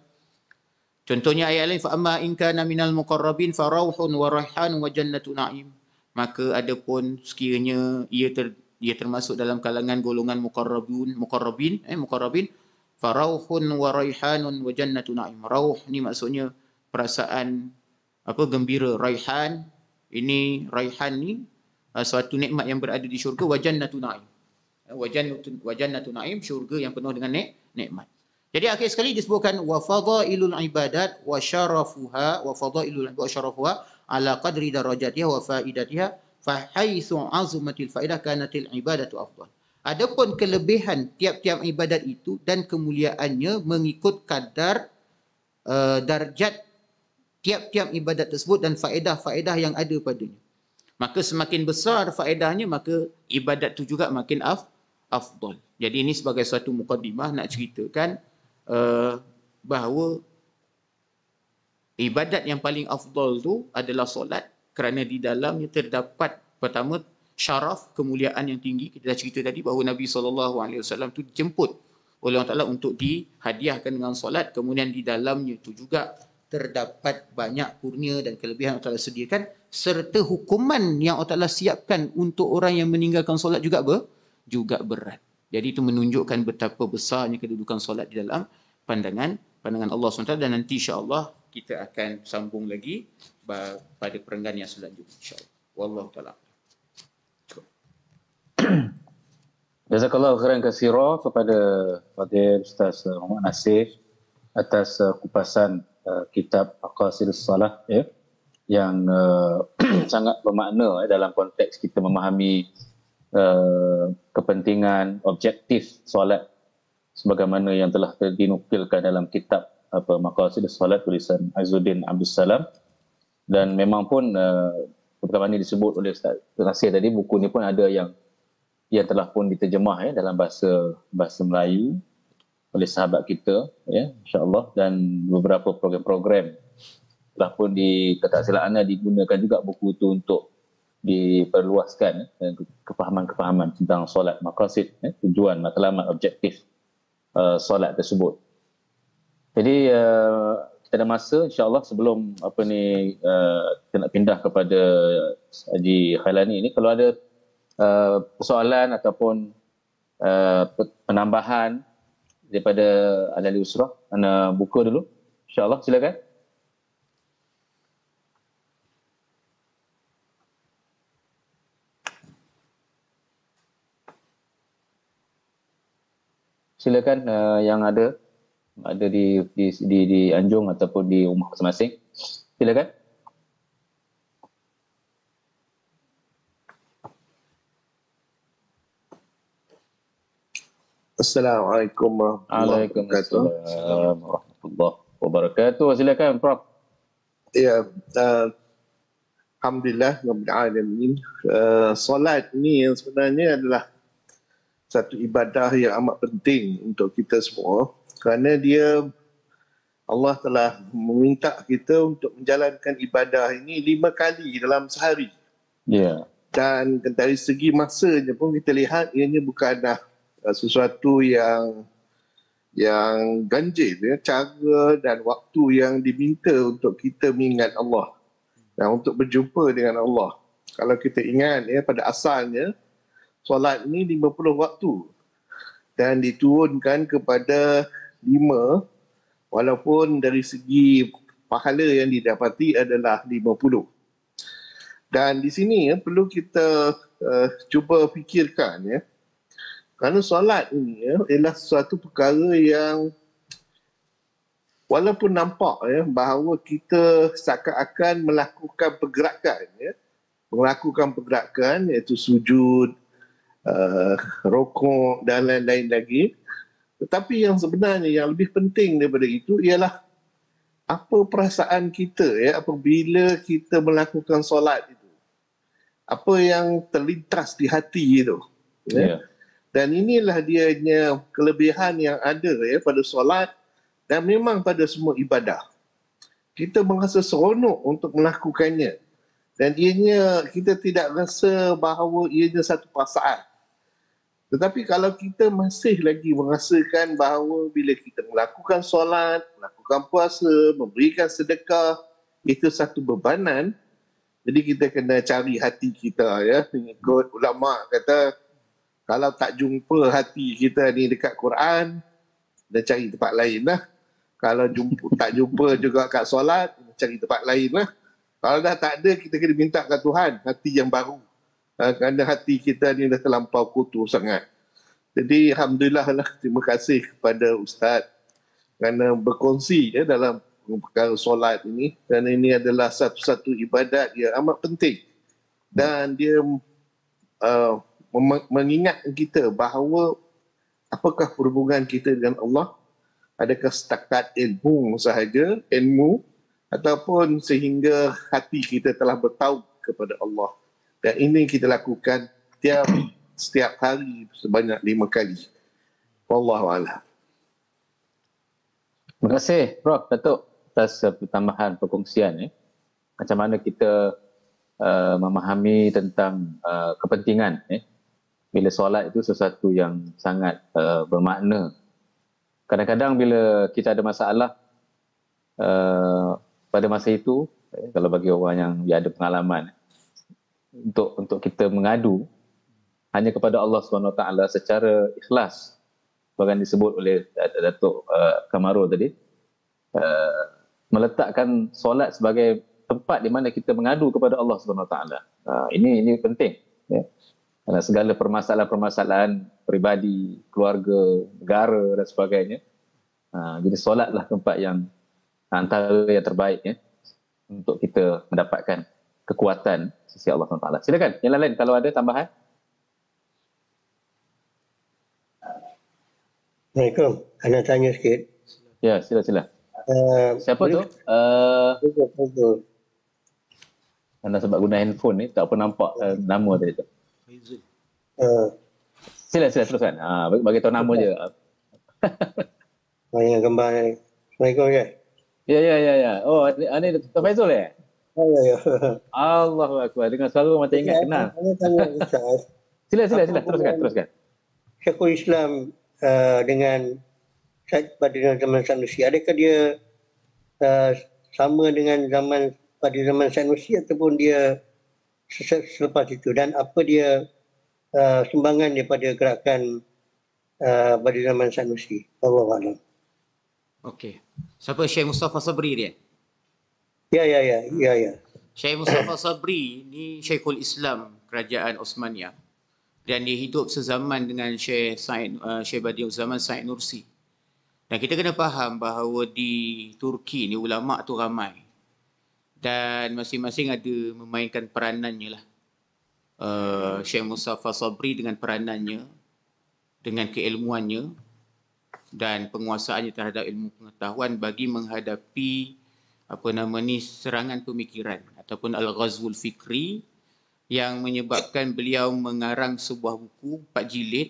contohnya ayat lain fa amma in kana minal muqarrabin fa rauhun wa raihan wa jannatu na'im maka adapun sekiranya ia ter, ia termasuk dalam kalangan golongan muqarrabun muqarrabin eh muqarrabin fa rauhun wa raihanun wa jannatu na'im rauh ni maksudnya perasaan apa gembira raihan ini raihan ni uh, suatu nikmat yang berada di syurga wa jannatu naim uh, wa jannatu naim syurga yang penuh dengan nik nikmat jadi akhir sekali disebutkan wa fadailul ibadat wa syarafuha wa fadailul wa syarafuha ala qadri darajatiha wa faidatiha fa haitsu azmatil faidah kanatil ibadatu afdal adapun kelebihan tiap-tiap ibadat itu dan kemuliaannya mengikut kadar uh, darjat tiap-tiap ibadat tersebut dan faedah-faedah yang ada padanya. Maka semakin besar faedahnya, maka ibadat itu juga makin af afdol. Jadi ini sebagai satu mukadimah nak ceritakan uh, bahawa ibadat yang paling afdol tu adalah solat kerana di dalamnya terdapat pertama syaraf kemuliaan yang tinggi. Kita dah cerita tadi bahawa Nabi SAW tu dijemput oleh Allah Ta'ala untuk dihadiahkan dengan solat. Kemudian di dalamnya tu juga terdapat banyak kurnia dan kelebihan yang Allah sediakan serta hukuman yang Allah siapkan untuk orang yang meninggalkan solat juga ber, juga berat. Jadi itu menunjukkan betapa besarnya kedudukan solat di dalam pandangan pandangan Allah SWT dan nanti insya-Allah kita akan sambung lagi pada perenggan yang selanjutnya insya-Allah. Wallahu taala. kalau khairan kasira kepada Fadil Ustaz Muhammad Nasir atas uh, kupasan uh, kitab Aqasil Salah ya yang uh, sangat bermakna eh, dalam konteks kita memahami uh, kepentingan objektif solat sebagaimana yang telah dinukilkan dalam kitab apa Maqasid Salat tulisan Azuddin Abdul Salam dan memang pun uh, pertama ini disebut oleh Ustaz Terasih tadi buku ni pun ada yang yang telah pun diterjemah eh, dalam bahasa bahasa Melayu oleh sahabat kita ya insyaallah dan beberapa program-program telah pun di ketaksilaannya lah digunakan juga buku itu untuk diperluaskan ya, kefahaman-kefahaman tentang solat maqasid ya, tujuan matlamat objektif uh, solat tersebut jadi uh, kita ada masa insyaallah sebelum apa ni uh, kita nak pindah kepada Haji Khailani ini kalau ada uh, persoalan ataupun uh, penambahan daripada Alali Usrah. Ana buka dulu. InsyaAllah silakan. Silakan uh, yang ada ada di di di, di Anjung ataupun di rumah masing-masing. Silakan. Assalamualaikum warahmatullahi wabarakatuh. Assalamualaikum warahmatullahi wabarakatuh. Silakan Prof. Ya, uh, alhamdulillah rabbil alamin. Uh, solat ni sebenarnya adalah satu ibadah yang amat penting untuk kita semua kerana dia Allah telah meminta kita untuk menjalankan ibadah ini lima kali dalam sehari. Ya. Yeah. Dan dari segi masanya pun kita lihat ianya bukanlah Eh, sesuatu yang yang ganjil ya, cara dan waktu yang diminta untuk kita mengingat Allah dan untuk berjumpa dengan Allah. Kalau kita ingat ya pada asalnya solat ini 50 waktu dan diturunkan kepada 5 walaupun dari segi pahala yang didapati adalah 50. Dan di sini ya, perlu kita uh, cuba fikirkan ya kerana solat ini ya, ialah sesuatu perkara yang walaupun nampak ya bahawa kita seakan-akan melakukan pergerakan ya, melakukan pergerakan iaitu sujud, uh, rokok dan lain-lain lagi. Tetapi yang sebenarnya yang lebih penting daripada itu ialah apa perasaan kita ya apabila kita melakukan solat itu. Apa yang terlintas di hati itu. Ya. Yeah. Dan inilah dia dianya kelebihan yang ada ya pada solat dan memang pada semua ibadah. Kita merasa seronok untuk melakukannya. Dan ianya kita tidak rasa bahawa ianya satu perasaan. Tetapi kalau kita masih lagi merasakan bahawa bila kita melakukan solat, melakukan puasa, memberikan sedekah, itu satu bebanan, jadi kita kena cari hati kita ya. Mengikut ulama' kata, kalau tak jumpa hati kita ni dekat Quran dan cari tempat lain lah kalau jumpa, tak jumpa juga kat solat cari tempat lain lah kalau dah tak ada kita kena minta kat Tuhan hati yang baru ha, kerana hati kita ni dah terlampau kotor sangat jadi Alhamdulillah lah terima kasih kepada Ustaz kerana berkongsi ya, dalam perkara solat ini dan ini adalah satu-satu ibadat yang amat penting dan dia uh, Mengingat kita bahawa apakah perhubungan kita dengan Allah adakah setakat ilmu sahaja ilmu ataupun sehingga hati kita telah bertaub kepada Allah dan ini kita lakukan setiap setiap hari sebanyak lima kali wallahu alam terima kasih prof datuk atas pertambahan perkongsian eh. macam mana kita uh, memahami tentang uh, kepentingan eh, bila solat itu sesuatu yang sangat uh, bermakna. Kadang-kadang bila kita ada masalah uh, pada masa itu, eh, kalau bagi orang yang dia ada pengalaman untuk untuk kita mengadu hanya kepada Allah SWT secara ikhlas bahkan disebut oleh Datuk uh, Kamarul tadi uh, meletakkan solat sebagai tempat di mana kita mengadu kepada Allah SWT uh, ini ini penting ya. Dan segala permasalahan-permasalahan peribadi, keluarga, negara dan sebagainya. Ha, jadi solatlah tempat yang antara yang terbaik ya, untuk kita mendapatkan kekuatan sisi Allah SWT. Silakan yang lain-lain kalau ada tambahan. Assalamualaikum. Ana tanya sikit. Ya, sila-sila. Uh, eh, Siapa tu? Uh, Ana sebab guna handphone ni tak pernah nampak uh, nama dia tu. Uh, sila, sila teruskan. Ha, uh, bagi, bagi tahu nama je. Saya gambar ni. Assalamualaikum ya. Ya, ya, ya, ya. Oh, ini, ini ah, Tuan Faizul eh? ya? Oh, ya, ya. Allahu Dengan selalu mata ingat ya, kenal. sila, sila, sila. Teruskan, teruskan. Syekhul Islam uh, dengan pada dengan zaman Sanusi. Adakah dia uh, sama dengan zaman pada zaman Sanusi ataupun dia selepas itu dan apa dia uh, sumbangan daripada gerakan uh, Badan Zaman Sanusi. Allah Allah. Okey. Siapa Syekh Mustafa Sabri dia? Ya, ya, ya. ya, ya. Syekh Mustafa Sabri ni Syekhul Islam Kerajaan Osmania dan dia hidup sezaman dengan Syekh Said uh, Syekh Badi Zaman Said Nursi. Dan kita kena faham bahawa di Turki ni ulama tu ramai dan masing-masing ada memainkan peranannya lah. Uh, eh, Syekh Mustafa Sabri dengan peranannya, dengan keilmuannya dan penguasaannya terhadap ilmu pengetahuan bagi menghadapi apa nama ni serangan pemikiran ataupun al-ghazwul fikri yang menyebabkan beliau mengarang sebuah buku empat jilid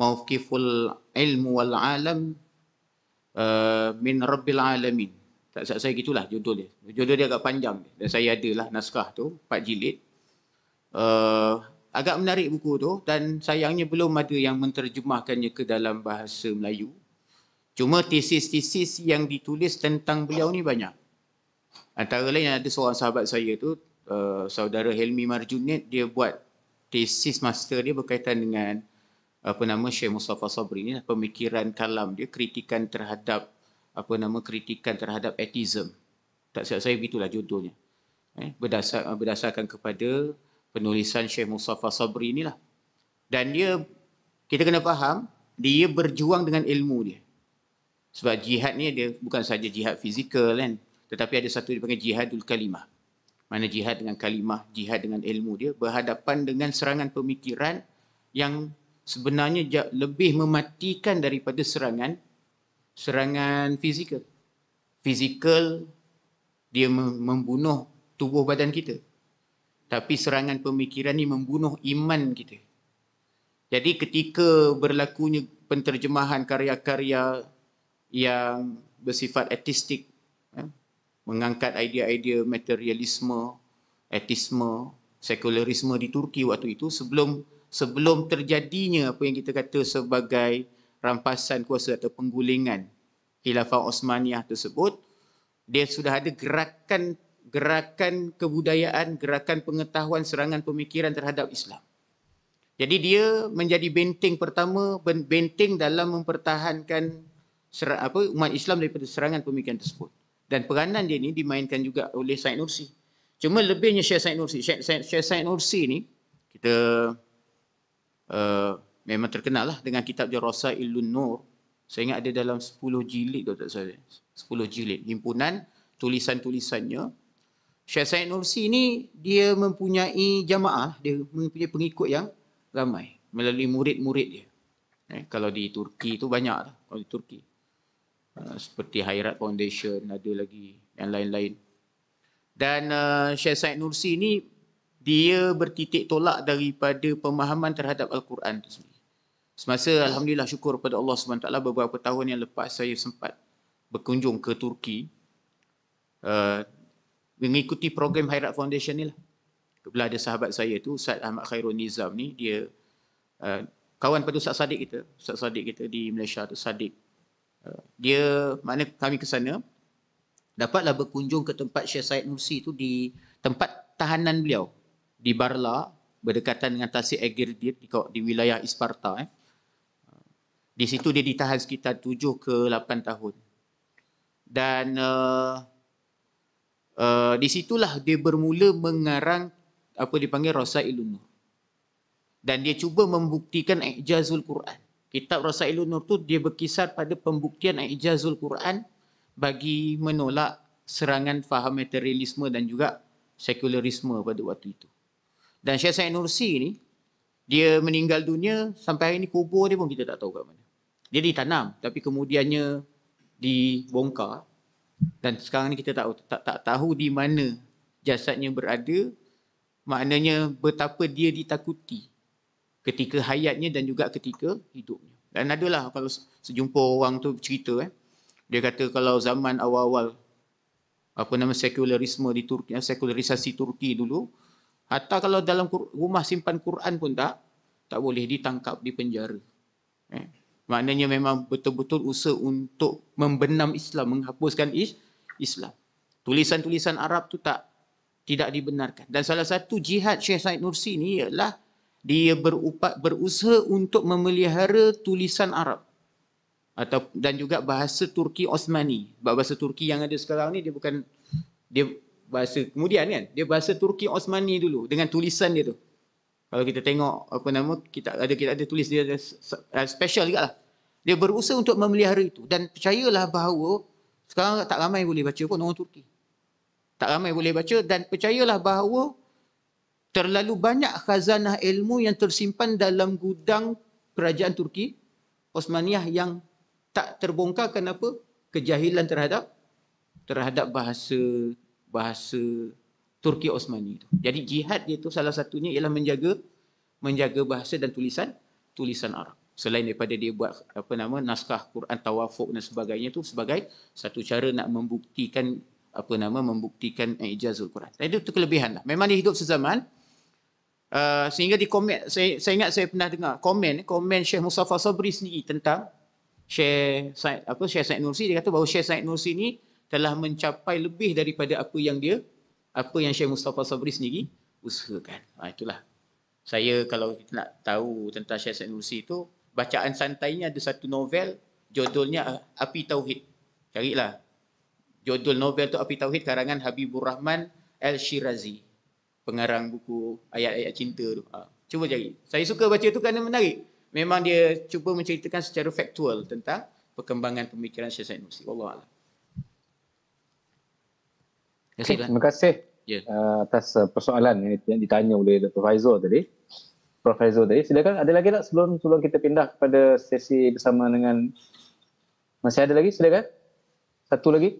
Mawqiful Ilmu wal Alam uh, min Rabbil Alamin tak salah saya gitulah judul dia. Judul dia agak panjang dan saya ada lah naskah tu, 4 jilid. Uh, agak menarik buku tu dan sayangnya belum ada yang menterjemahkannya ke dalam bahasa Melayu. Cuma tesis-tesis yang ditulis tentang beliau ni banyak. Antara lain ada seorang sahabat saya tu, uh, saudara Helmi Marjunid, dia buat tesis master dia berkaitan dengan apa nama Syekh Mustafa Sabri ni pemikiran kalam dia kritikan terhadap apa nama kritikan terhadap atheism. Tak silap saya begitulah judulnya. Eh, berdasar, ah, berdasarkan kepada penulisan Syekh Mustafa Sabri inilah. Dan dia, kita kena faham, dia berjuang dengan ilmu dia. Sebab jihad ni dia bukan saja jihad fizikal kan. Tetapi ada satu dipanggil jihadul kalimah. Mana jihad dengan kalimah, jihad dengan ilmu dia berhadapan dengan serangan pemikiran yang sebenarnya lebih mematikan daripada serangan serangan fizikal. Fizikal dia membunuh tubuh badan kita. Tapi serangan pemikiran ini membunuh iman kita. Jadi ketika berlakunya penterjemahan karya-karya yang bersifat etistik, ha, mengangkat idea-idea materialisme, etisme, sekularisme di Turki waktu itu sebelum sebelum terjadinya apa yang kita kata sebagai rampasan kuasa atau penggulingan khilafah Osmaniyah tersebut, dia sudah ada gerakan gerakan kebudayaan, gerakan pengetahuan, serangan pemikiran terhadap Islam. Jadi dia menjadi benteng pertama, benteng dalam mempertahankan apa, umat Islam daripada serangan pemikiran tersebut. Dan peranan dia ini dimainkan juga oleh Said Nursi. Cuma lebihnya Syekh Said Nursi. Syekh, Syekh, Nursi ni, kita uh, memang terkenal lah dengan kitab dia Rosa Ilun Nur. Saya ingat ada dalam 10 jilid kalau tak saya. 10 jilid. Himpunan tulisan-tulisannya. Syekh Said Nursi ni dia mempunyai jamaah. Dia mempunyai pengikut yang ramai. Melalui murid-murid dia. Eh, kalau di Turki tu banyak lah. Kalau di Turki. Uh, seperti Hayrat Foundation ada lagi yang lain-lain. Dan uh, Syekh Said Nursi ni dia bertitik tolak daripada pemahaman terhadap Al-Quran tu sendiri. Semasa Alhamdulillah syukur kepada Allah SWT beberapa tahun yang lepas saya sempat berkunjung ke Turki uh, mengikuti program Hayrat Foundation ni lah. Kebelah ada sahabat saya tu Ustaz Ahmad Khairul Nizam ni dia uh, kawan pada Ustaz Sadiq kita, Ustaz Sadiq kita di Malaysia tu Sadiq. Uh, dia mana kami ke sana dapatlah berkunjung ke tempat Syekh Said Mursi tu di tempat tahanan beliau di Barla berdekatan dengan Tasik Agirdir di, di wilayah Isparta eh. Di situ dia ditahan sekitar tujuh ke lapan tahun. Dan uh, uh, di situlah dia bermula mengarang apa dipanggil Rasail Nur. Dan dia cuba membuktikan Ijazul Quran. Kitab Rasail Nur tu dia berkisar pada pembuktian Ijazul Quran bagi menolak serangan faham materialisme dan juga sekularisme pada waktu itu. Dan Syekh Said Nursi ni dia meninggal dunia sampai hari ni kubur dia pun kita tak tahu kat mana dia ditanam tapi kemudiannya dibongkar dan sekarang ni kita tak tak, tak tahu di mana jasadnya berada maknanya betapa dia ditakuti ketika hayatnya dan juga ketika hidupnya dan adalah kalau sejumpa orang tu cerita eh dia kata kalau zaman awal-awal apa nama sekularisme di Turki eh, sekularisasi Turki dulu hatta kalau dalam rumah simpan Quran pun tak tak boleh ditangkap di penjara eh Maknanya memang betul-betul usaha untuk membenam Islam, menghapuskan is Islam. Tulisan-tulisan Arab tu tak tidak dibenarkan. Dan salah satu jihad Syekh Said Nursi ni ialah dia berupat berusaha untuk memelihara tulisan Arab atau dan juga bahasa Turki Osmani. Bahasa Turki yang ada sekarang ni dia bukan dia bahasa kemudian kan? Dia bahasa Turki Osmani dulu dengan tulisan dia tu kalau kita tengok apa nama kita ada kita ada tulis dia ada eh, special juga Dia berusaha untuk memelihara itu dan percayalah bahawa sekarang tak ramai boleh baca pun orang Turki. Tak ramai boleh baca dan percayalah bahawa terlalu banyak khazanah ilmu yang tersimpan dalam gudang kerajaan Turki Osmaniyah yang tak terbongkar kenapa kejahilan terhadap terhadap bahasa bahasa Turki Osmani itu. Jadi jihad dia itu salah satunya ialah menjaga menjaga bahasa dan tulisan tulisan Arab. Selain daripada dia buat apa nama naskah Quran tawafuk dan sebagainya itu sebagai satu cara nak membuktikan apa nama membuktikan eh, ijazul Quran. Dan itu kelebihan lah. Memang dia hidup sezaman uh, sehingga di komen saya, saya ingat saya pernah dengar komen komen Syekh Mustafa Sabri sendiri tentang Syekh Said apa Syekh Said Nursi dia kata bahawa Syekh Said Nursi ni telah mencapai lebih daripada apa yang dia apa yang Syekh Mustafa Sabri sendiri usahakan. Ha, ah, itulah. Saya kalau nak tahu tentang Syekh Said Nursi itu, bacaan santainya ada satu novel, judulnya Api Tauhid. Carilah. Judul novel tu Api Tauhid karangan Habibur Rahman El Shirazi. Pengarang buku Ayat-Ayat Cinta tu. Ha, cuba cari. Saya suka baca tu kerana menarik. Memang dia cuba menceritakan secara faktual tentang perkembangan pemikiran Syekh Said Nursi. Wallahualam kasih Tuan. Terima kasih yeah. Ya. Eh, atas eh, persoalan yang, yang ditanya oleh Dr. Faizul tadi. Prof. Faizul tadi. Silakan ada lagi tak sebelum, sebelum kita pindah kepada sesi bersama dengan masih ada lagi silakan. Satu lagi.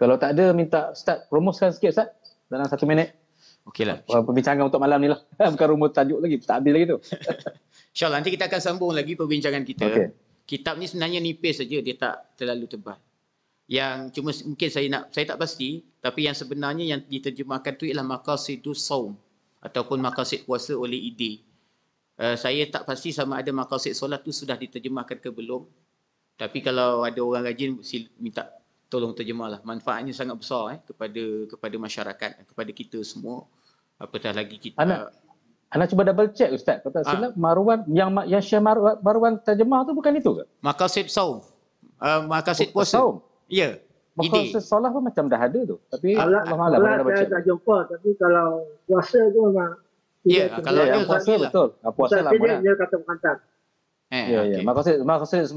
Kalau tak ada minta Ustaz promoskan sikit Ustaz dalam satu minit. Okay, Okeylah. Perbincangan untuk malam ni lah. Bukan rumus tajuk lagi. Tak habis lagi tu. InsyaAllah nanti kita akan sambung lagi perbincangan kita. Okay kitab ni sebenarnya nipis saja dia tak terlalu tebal yang cuma mungkin saya nak saya tak pasti tapi yang sebenarnya yang diterjemahkan tu ialah maqasidu saum ataupun maqasid puasa oleh id. uh, eh, saya tak pasti sama ada maqasid solat tu sudah diterjemahkan ke belum tapi kalau ada orang rajin sil, minta tolong terjemahlah manfaatnya sangat besar eh kepada kepada masyarakat kepada kita semua apatah lagi kita Anak. Ana cuba double check ustaz. Kata ha. Ah. silap Marwan yang yang Syekh Marwan, Marwan terjemah tu bukan itu ke? Maqasid Saum. Uh, ah, Maqasid Puasa. Saum. Ya. Maqasid solah pun macam dah ada tu. Tapi Allah Allah Allah tak jumpa tapi kalau puasa tu memang Ya, kalau ya, dia puasa lah. betul. Ha, puasa lah. Dia, dia kata bukan tak. Eh, ya, ya. Maqasid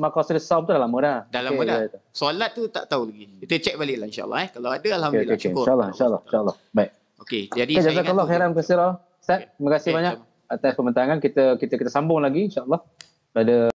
maqasid saum tu dah lama dah. Dah lama dah. Ya, ya. Solat tu tak tahu lagi. Kita check baliklah, lah insya-Allah eh. Kalau ada alhamdulillah okay, okay, okay. Insya-Allah insya-Allah insya-Allah. Baik. Okey, jadi okay, saya kalau khairan kasira. Ustaz, okay. terima kasih okay. banyak atas pembentangan. Kita kita kita sambung lagi insya-Allah pada